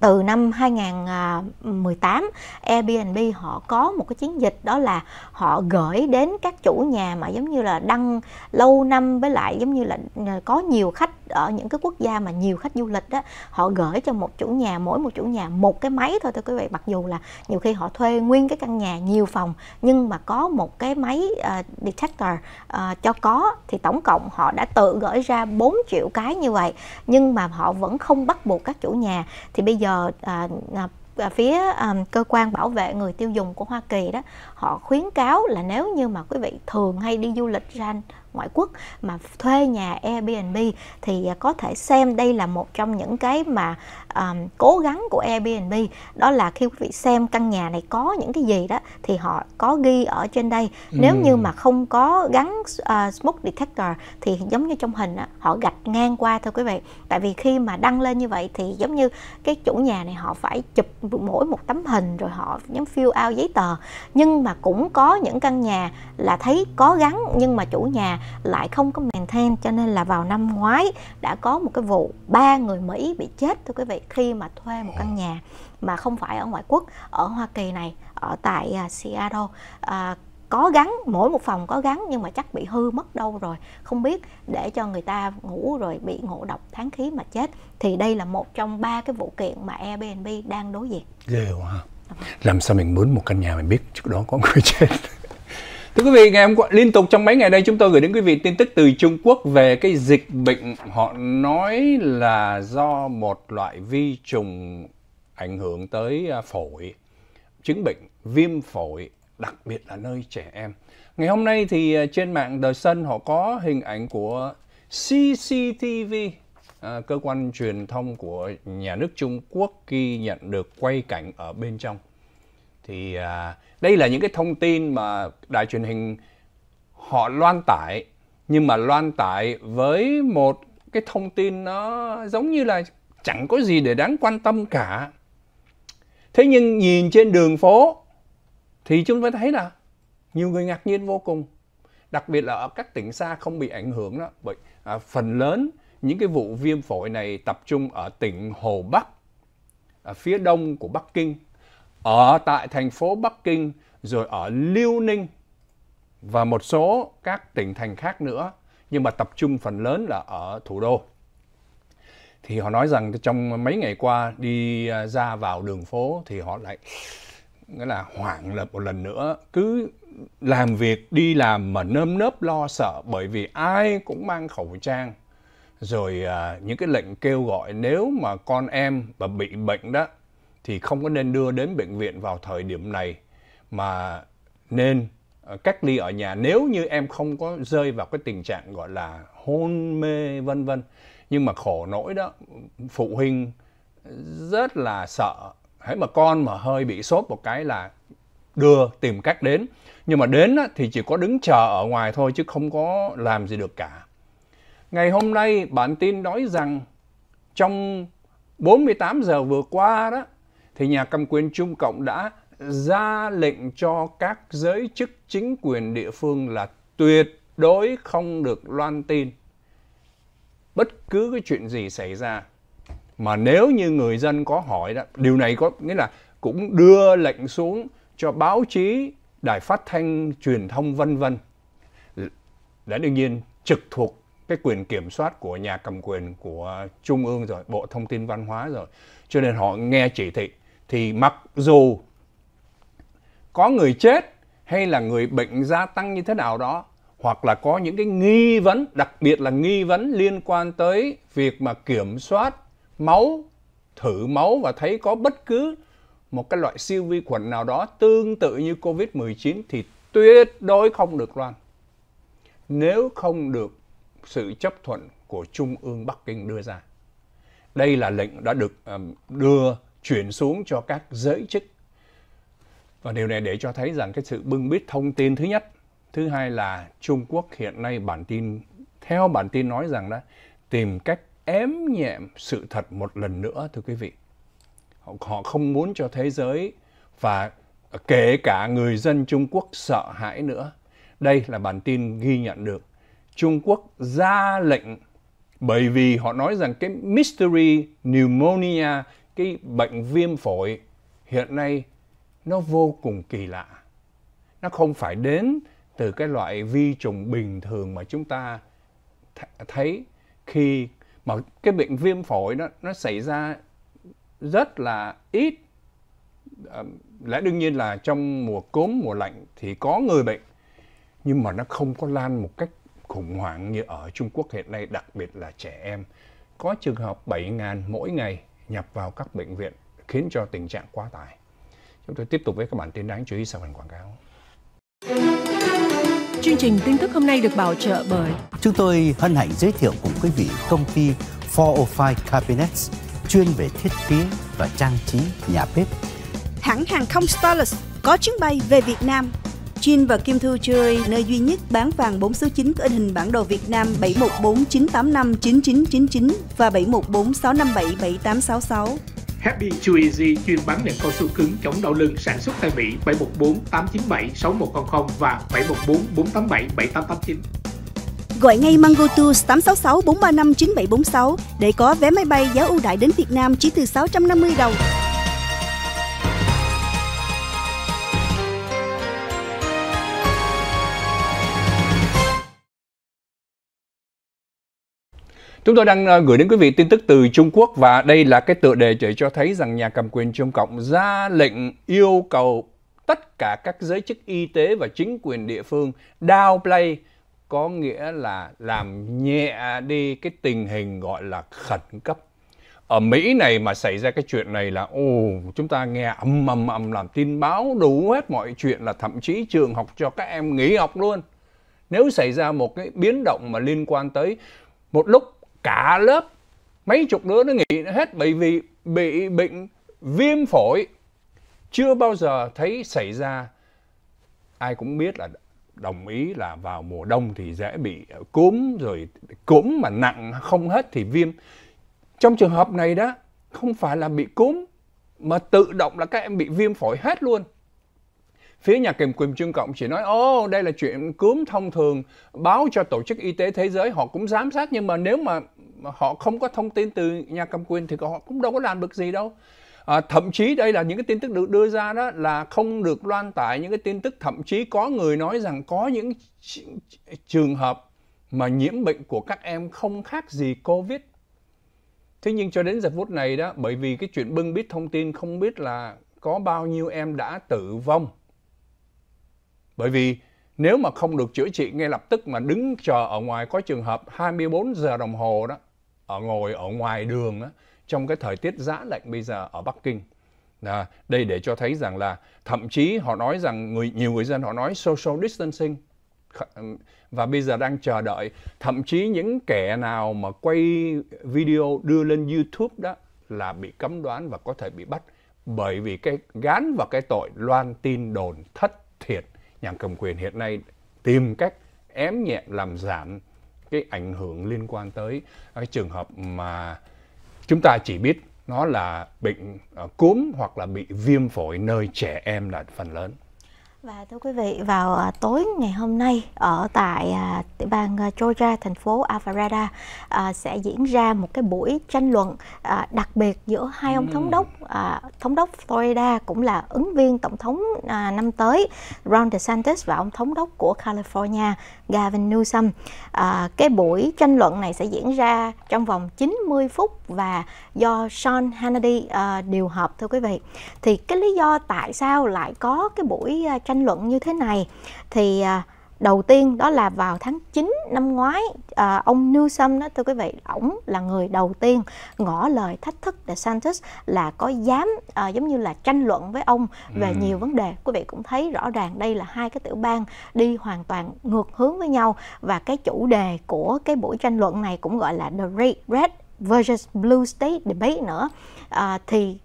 từ năm 2018 Airbnb họ có một cái chiến dịch đó là họ gửi đến các chủ nhà mà giống như là đăng lâu năm với lại giống như là ờ, có nhiều khách ở những cái quốc gia mà nhiều khách du lịch đó họ gửi cho một chủ nhà mỗi một chủ nhà một cái máy thôi thưa quý vị mặc dù là nhiều khi họ thuê nguyên cái căn nhà nhiều phòng nhưng mà có một cái máy uh, detector uh, cho có thì tổng cộng họ đã tự gửi ra 4 triệu cái như vậy nhưng mà họ vẫn không bắt buộc các chủ nhà thì bây giờ giờ à, à, à, phía à, cơ quan bảo vệ người tiêu dùng của Hoa Kỳ đó họ khuyến cáo là nếu như mà quý vị thường hay đi du lịch ra ngoại quốc mà thuê nhà Airbnb thì à, có thể xem đây là một trong những cái mà um, cố gắng của Airbnb đó là khi quý vị xem căn nhà này có những cái gì đó thì họ có ghi ở trên đây nếu ừ. như mà không có gắn uh, smoke detector thì giống như trong hình đó, họ gạch ngang qua thôi quý vị tại vì khi mà đăng lên như vậy thì giống như cái chủ nhà này họ phải chụp mỗi một tấm hình rồi họ nhắm fill out giấy tờ nhưng mà cũng có những căn nhà là thấy có gắn nhưng mà chủ nhà lại không có maintain cho nên là vào năm ngoái đã có một cái vụ ba người Mỹ bị chết thưa quý vị khi mà thuê một căn nhà mà không phải ở ngoại quốc ở Hoa Kỳ này ở tại à, Seattle uh, có gắn mỗi một phòng có gắn nhưng mà chắc bị hư mất đâu rồi không biết để cho người ta ngủ rồi bị ngộ độc tháng khí mà chết thì đây là một trong ba cái vụ kiện mà Airbnb đang đối diện ghê quá làm sao mình mướn một căn nhà mình biết trước đó có người (laughs) chết Thưa quý vị, ngày hôm qua liên tục trong mấy ngày đây chúng tôi gửi đến quý vị tin tức từ Trung Quốc về cái dịch bệnh họ nói là do một loại vi trùng ảnh hưởng tới à, phổi, chứng bệnh viêm phổi, đặc biệt là nơi trẻ em. Ngày hôm nay thì à, trên mạng The Sun họ có hình ảnh của CCTV, à, cơ quan truyền thông của nhà nước Trung Quốc ghi nhận được quay cảnh ở bên trong thì à, đây là những cái thông tin mà đài truyền hình họ loan tải nhưng mà loan tải với một cái thông tin nó giống như là chẳng có gì để đáng quan tâm cả thế nhưng nhìn trên đường phố thì chúng ta thấy là nhiều người ngạc nhiên vô cùng đặc biệt là ở các tỉnh xa không bị ảnh hưởng đó bởi à, phần lớn những cái vụ viêm phổi này tập trung ở tỉnh hồ bắc ở à, phía đông của bắc kinh ở tại thành phố Bắc Kinh, rồi ở Liêu Ninh và một số các tỉnh thành khác nữa, nhưng mà tập trung phần lớn là ở thủ đô. Thì họ nói rằng trong mấy ngày qua đi à, ra vào đường phố thì họ lại nghĩa là hoảng lập một lần nữa, cứ làm việc đi làm mà nơm nớp lo sợ bởi vì ai cũng mang khẩu trang rồi à, những cái lệnh kêu gọi nếu mà con em mà bị bệnh đó thì không có nên đưa đến bệnh viện vào thời điểm này mà nên ờ, cách ly ở nhà nếu như em không có rơi vào cái tình trạng gọi là hôn mê vân vân nhưng mà khổ nỗi đó phụ huynh rất là sợ hãy mà con mà hơi bị sốt một cái là đưa tìm cách đến nhưng mà đến thì chỉ có đứng chờ ở ngoài thôi chứ không có làm gì được cả ngày hôm nay bản tin nói rằng trong 48 giờ vừa qua đó thì nhà cầm quyền Trung Cộng đã ra lệnh cho các giới chức chính quyền địa phương là tuyệt đối không được loan tin bất cứ cái chuyện gì xảy ra mà nếu như người dân có hỏi đó điều này có nghĩa là cũng đưa lệnh xuống cho báo chí đài phát thanh truyền thông vân vân đã đương nhiên trực thuộc cái quyền kiểm soát của nhà cầm quyền của trung ương rồi bộ thông tin văn hóa rồi cho nên họ nghe chỉ thị thì mặc dù có người chết hay là người bệnh gia tăng như thế nào đó hoặc là có những cái nghi vấn đặc biệt là nghi vấn liên quan tới việc mà kiểm soát máu thử máu và thấy có bất cứ một cái loại siêu vi khuẩn nào đó tương tự như Covid-19 thì tuyệt đối không được loan. Nếu không được sự chấp thuận của Trung ương Bắc Kinh đưa ra. Đây là lệnh đã được đưa chuyển xuống cho các giới chức. Và điều này để cho thấy rằng cái sự bưng bít thông tin thứ nhất, thứ hai là Trung Quốc hiện nay bản tin theo bản tin nói rằng đó tìm cách ém nhẹm sự thật một lần nữa thưa quý vị. Họ, họ không muốn cho thế giới và kể cả người dân Trung Quốc sợ hãi nữa. Đây là bản tin ghi nhận được. Trung Quốc ra lệnh bởi vì họ nói rằng cái mystery pneumonia cái bệnh viêm phổi hiện nay nó vô cùng kỳ lạ. Nó không phải đến từ cái loại vi trùng bình thường mà chúng ta th- thấy khi mà cái bệnh viêm phổi đó nó xảy ra rất là ít à, lẽ đương nhiên là trong mùa cốm mùa lạnh thì có người bệnh nhưng mà nó không có lan một cách khủng hoảng như ở Trung Quốc hiện nay đặc biệt là trẻ em có trường hợp 7.000 mỗi ngày nhập vào các bệnh viện khiến cho tình trạng quá tải. Chúng tôi tiếp tục với các bản tin đáng chú ý sau phần quảng cáo. Chương trình tin tức hôm nay được bảo trợ bởi Chúng tôi hân hạnh giới thiệu cùng quý vị công ty 405 Cabinets chuyên về thiết kế và trang trí nhà bếp. Hãng hàng không Starless có chuyến bay về Việt Nam Chin và Kim Thư Jewelry, nơi duy nhất bán vàng 4 số 9 có in hình bản đồ Việt Nam 7149859999 và 7146577866. Happy Too Easy chuyên bán nệm cao su cứng chống đau lưng sản xuất tại Mỹ 714 897 6100 và 714 487 7889. Gọi ngay Mango Tours 866 435 9746 để có vé máy bay giá ưu đãi đến Việt Nam chỉ từ 650 đồng. Chúng tôi đang ờ, gửi đến quý vị tin tức từ Trung Quốc và đây là cái tựa đề để cho thấy rằng nhà cầm quyền Trung Cộng ra lệnh yêu cầu tất cả các giới chức y tế và chính quyền địa phương downplay có nghĩa là làm nhẹ đi cái tình hình gọi là khẩn cấp. Ở Mỹ này mà xảy ra cái chuyện này là ồ chúng ta nghe ầm ầm ầm làm tin báo đủ hết mọi chuyện là thậm chí trường học cho các em nghỉ học luôn. Nếu xảy ra một cái biến động mà liên quan tới một lúc cả lớp mấy chục đứa nó nghỉ hết bởi vì bị bệnh viêm phổi chưa bao giờ thấy xảy ra ai cũng biết là đồng ý là vào mùa đông thì dễ bị cúm rồi cúm mà nặng không hết thì viêm trong trường hợp này đó không phải là bị cúm mà tự động là các em bị viêm phổi hết luôn phía nhà cầm quyền Trung Cộng chỉ nói ô đây là chuyện cúm thông thường báo cho Tổ chức Y tế Thế giới họ cũng giám sát nhưng mà nếu mà họ không có thông tin từ nhà cầm quyền thì họ cũng đâu có làm được gì đâu. À, thậm chí đây là những cái tin tức được đưa ra đó là không được loan tải những cái tin tức thậm chí có người nói rằng có những trường hợp mà nhiễm bệnh của các em không khác gì covid thế nhưng cho đến giờ phút này đó bởi vì cái chuyện bưng biết thông tin không biết là có bao nhiêu em đã tử vong bởi vì nếu mà không được chữa trị ngay lập tức mà đứng chờ ở ngoài có trường hợp 24 giờ đồng hồ đó, ở ngồi ở ngoài đường đó, trong cái thời tiết giá lạnh bây giờ ở Bắc Kinh. À, đây để cho thấy rằng là thậm chí họ nói rằng người nhiều người dân họ nói social distancing và bây giờ đang chờ đợi thậm chí những kẻ nào mà quay video đưa lên YouTube đó là bị cấm đoán và có thể bị bắt bởi vì cái gán vào cái tội loan tin đồn thất thiệt nhà cầm quyền hiện nay tìm cách ém nhẹ làm giảm cái ảnh hưởng liên quan tới cái trường hợp mà chúng ta chỉ biết nó là bệnh ờ, cúm hoặc là bị viêm phổi nơi trẻ em là phần lớn và thưa quý vị, vào à, tối ngày hôm nay ở tại à, tiểu bang à, Georgia, thành phố Alpharetta sẽ diễn ra một cái buổi tranh luận đặc biệt giữa hai ông thống đốc, thống đốc Florida cũng là ứng viên tổng thống năm tới Ron DeSantis và ông thống đốc của California Gavin Newsom. À, cái buổi tranh luận này sẽ diễn ra trong vòng 90 phút và do Sean Hannity à, điều hợp thưa quý vị. Thì cái lý do tại sao lại có cái buổi à, tranh luận như thế này thì à, đầu tiên đó là vào tháng 9 năm ngoái à, ông Newsom đó thưa quý vị ổng là người đầu tiên ngỏ lời thách thức để Santos là có dám à, giống như là tranh luận với ông về ừ. nhiều vấn đề quý vị cũng thấy rõ ràng đây là hai cái tiểu bang đi hoàn toàn ngược hướng với nhau và cái chủ đề của cái buổi tranh luận này cũng gọi là the red, red versus blue state debate nữa à, thì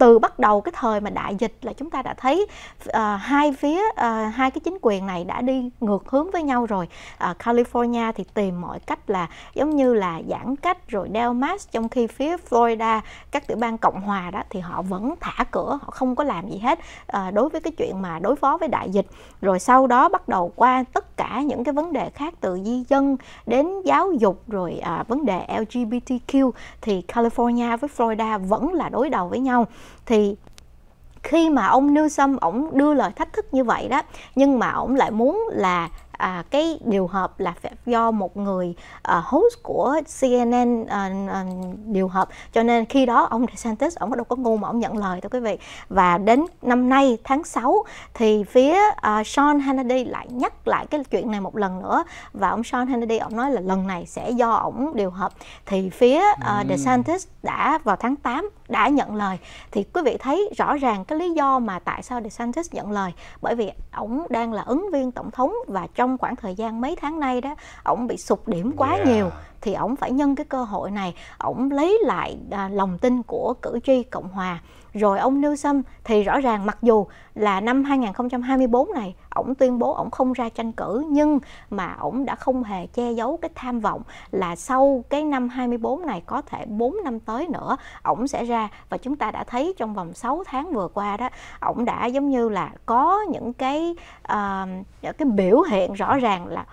từ bắt đầu cái thời mà đại dịch là chúng ta đã thấy uh, hai phía uh, hai cái chính quyền này đã đi ngược hướng với nhau rồi uh, California thì tìm mọi cách là giống như là giãn cách rồi đeo mask trong khi phía Florida các tiểu bang cộng hòa đó thì họ vẫn thả cửa họ không có làm gì hết uh, đối với cái chuyện mà đối phó với đại dịch rồi sau đó bắt đầu qua tất cả những cái vấn đề khác từ di dân đến giáo dục rồi uh, vấn đề LGBTQ thì California với Florida vẫn là đối đầu với nhau thì khi mà ông Newsom ổng đưa lời thách thức như vậy đó nhưng mà ổng lại muốn là à, cái điều hợp là do một người à, host của CNN à, à, điều hợp cho nên khi đó ông DeSantis ông đâu có ngu mà ông nhận lời thưa quý vị và đến năm nay tháng 6 thì phía à, Sean Hannity lại nhắc lại cái chuyện này một lần nữa và ông Sean Hannity ông nói là lần này sẽ do ông điều hợp thì phía uh, DeSantis đã vào tháng 8 đã nhận lời thì quý vị thấy rõ ràng cái lý do mà tại sao DeSantis nhận lời bởi vì ông đang là ứng viên tổng thống và trong trong khoảng thời gian mấy tháng nay đó ổng bị sụt điểm quá yeah. nhiều thì ổng phải nhân cái cơ hội này ổng lấy lại à, lòng tin của cử tri cộng hòa rồi ông Newsom thì rõ ràng mặc dù là năm 2024 này ổng tuyên bố ổng không ra tranh cử nhưng mà ổng đã không hề che giấu cái tham vọng là sau cái năm 24 này có thể 4 năm tới nữa ổng sẽ ra và chúng ta đã thấy trong vòng 6 tháng vừa qua đó ổng đã giống như là có những cái uh, cái biểu hiện rõ ràng là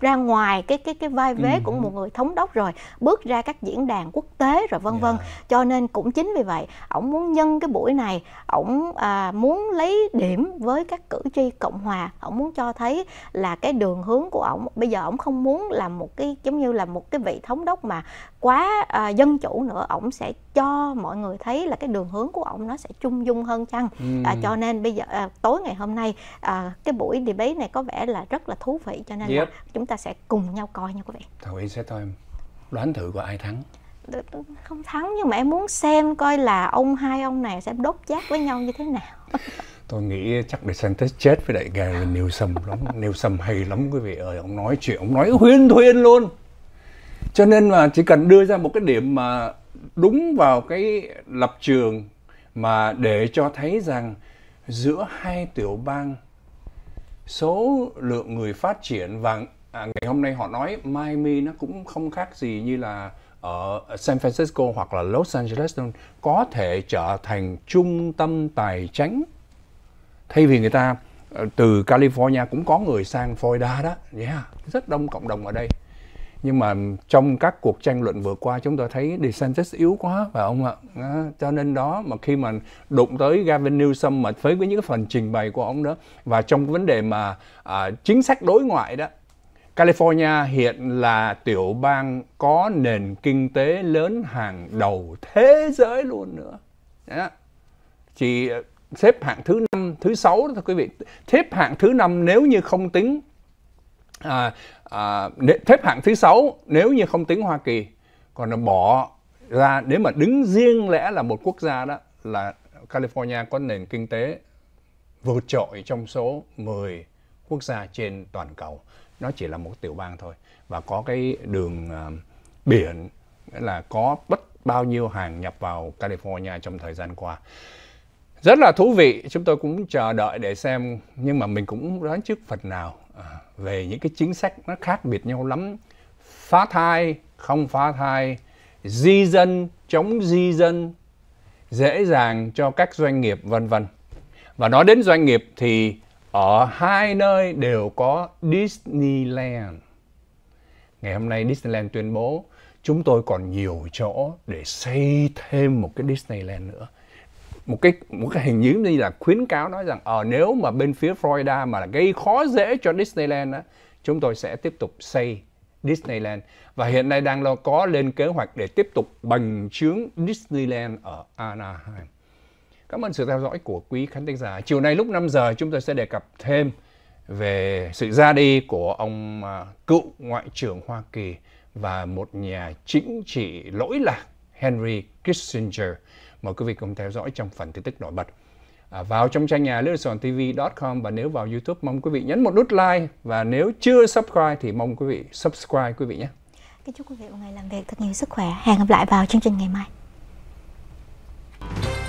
ra ngoài cái cái cái vai vế ừ. của một người thống đốc rồi bước ra các diễn đàn quốc tế rồi vân vân yeah. Dạ. cho nên cũng chính vì vậy ổng muốn nhân cái buổi này ổng à, muốn lấy điểm với các cử tri cộng hòa ổng muốn cho thấy là cái đường hướng của ổng bây giờ ổng không muốn là một cái giống như là một cái vị thống đốc mà quá à, dân chủ nữa ổng sẽ cho mọi người thấy là cái đường hướng của ổng nó sẽ trung dung hơn chăng ừ. à, cho ừ. nên bây giờ à, tối ngày hôm nay à, cái buổi debate này có vẻ là rất là thú vị cho nên yep. là chúng ta sẽ cùng nhau coi nha quý vị thảo sẽ thôi đoán thử của ai thắng không thắng nhưng mà em muốn xem coi là ông hai ông này sẽ đốt chát với nhau như thế nào (laughs) tôi nghĩ chắc để xem DeSantis chết với đại là Gary sầm lắm sầm hay lắm quý vị ơi ông nói chuyện ông nói huyên thuyên luôn cho nên mà chỉ cần đưa ra một cái điểm mà đúng vào cái lập trường mà để cho thấy rằng giữa hai tiểu bang số lượng người phát triển và à, ngày hôm nay họ nói Miami nó cũng không khác gì như là ở San Francisco hoặc là Los Angeles luôn có thể trở thành trung tâm tài chính thay vì người ta ờ, từ California cũng có người sang Florida đó, yeah, rất đông cộng đồng ở đây nhưng mà trong các cuộc tranh luận vừa qua chúng tôi thấy DeSantis yếu quá và ông ạ à, cho nên đó mà khi mà đụng tới Gavin Newsom mà với những cái phần trình bày của ông đó và trong vấn đề mà à, chính sách đối ngoại đó California hiện là tiểu bang có nền kinh tế lớn hàng đầu thế giới luôn nữa đó. chỉ xếp hạng thứ năm thứ sáu thôi quý vị xếp hạng thứ năm nếu như không tính à, à, xếp hạng thứ sáu nếu như không tính Hoa Kỳ còn là bỏ ra nếu mà đứng riêng lẽ là một quốc gia đó là California có nền kinh tế vượt trội trong số 10 quốc gia trên toàn cầu nó chỉ là một tiểu bang thôi và có cái đường uh, biển nghĩa là có bất bao nhiêu hàng nhập vào California trong thời gian qua rất là thú vị chúng tôi cũng chờ đợi để xem nhưng mà mình cũng đoán trước phần nào à, về những cái chính sách nó khác biệt nhau lắm phá thai không phá thai di dân chống di dân dễ dàng cho các doanh nghiệp vân vân và nói đến doanh nghiệp thì ở hai nơi đều có Disneyland ngày hôm nay Disneyland tuyên bố chúng tôi còn nhiều chỗ để xây thêm một cái Disneyland nữa một cái một cái hình như như là khuyến cáo nói rằng ở ờ, à, nếu mà bên phía Florida mà là gây khó dễ cho Disneyland á, chúng tôi sẽ tiếp tục xây Disneyland và hiện nay đang lo có lên kế hoạch để tiếp tục bành trướng Disneyland ở Anaheim. Cảm ơn sự theo dõi của quý khán thính giả. Chiều nay lúc 5 giờ chúng tôi sẽ đề cập thêm về sự ra đi của ông à, cựu Ngoại trưởng Hoa Kỳ và một nhà chính trị lỗi lạc Henry Kissinger. Mời quý vị cùng theo dõi trong phần tin tức nổi bật. À, vào trong trang nhà tv com và nếu vào YouTube mong quý vị nhấn một nút like và nếu chưa subscribe thì mong quý vị subscribe quý vị nhé. Kính chúc quý vị một ngày làm việc thật nhiều sức khỏe. Hẹn gặp lại vào chương trình ngày mai.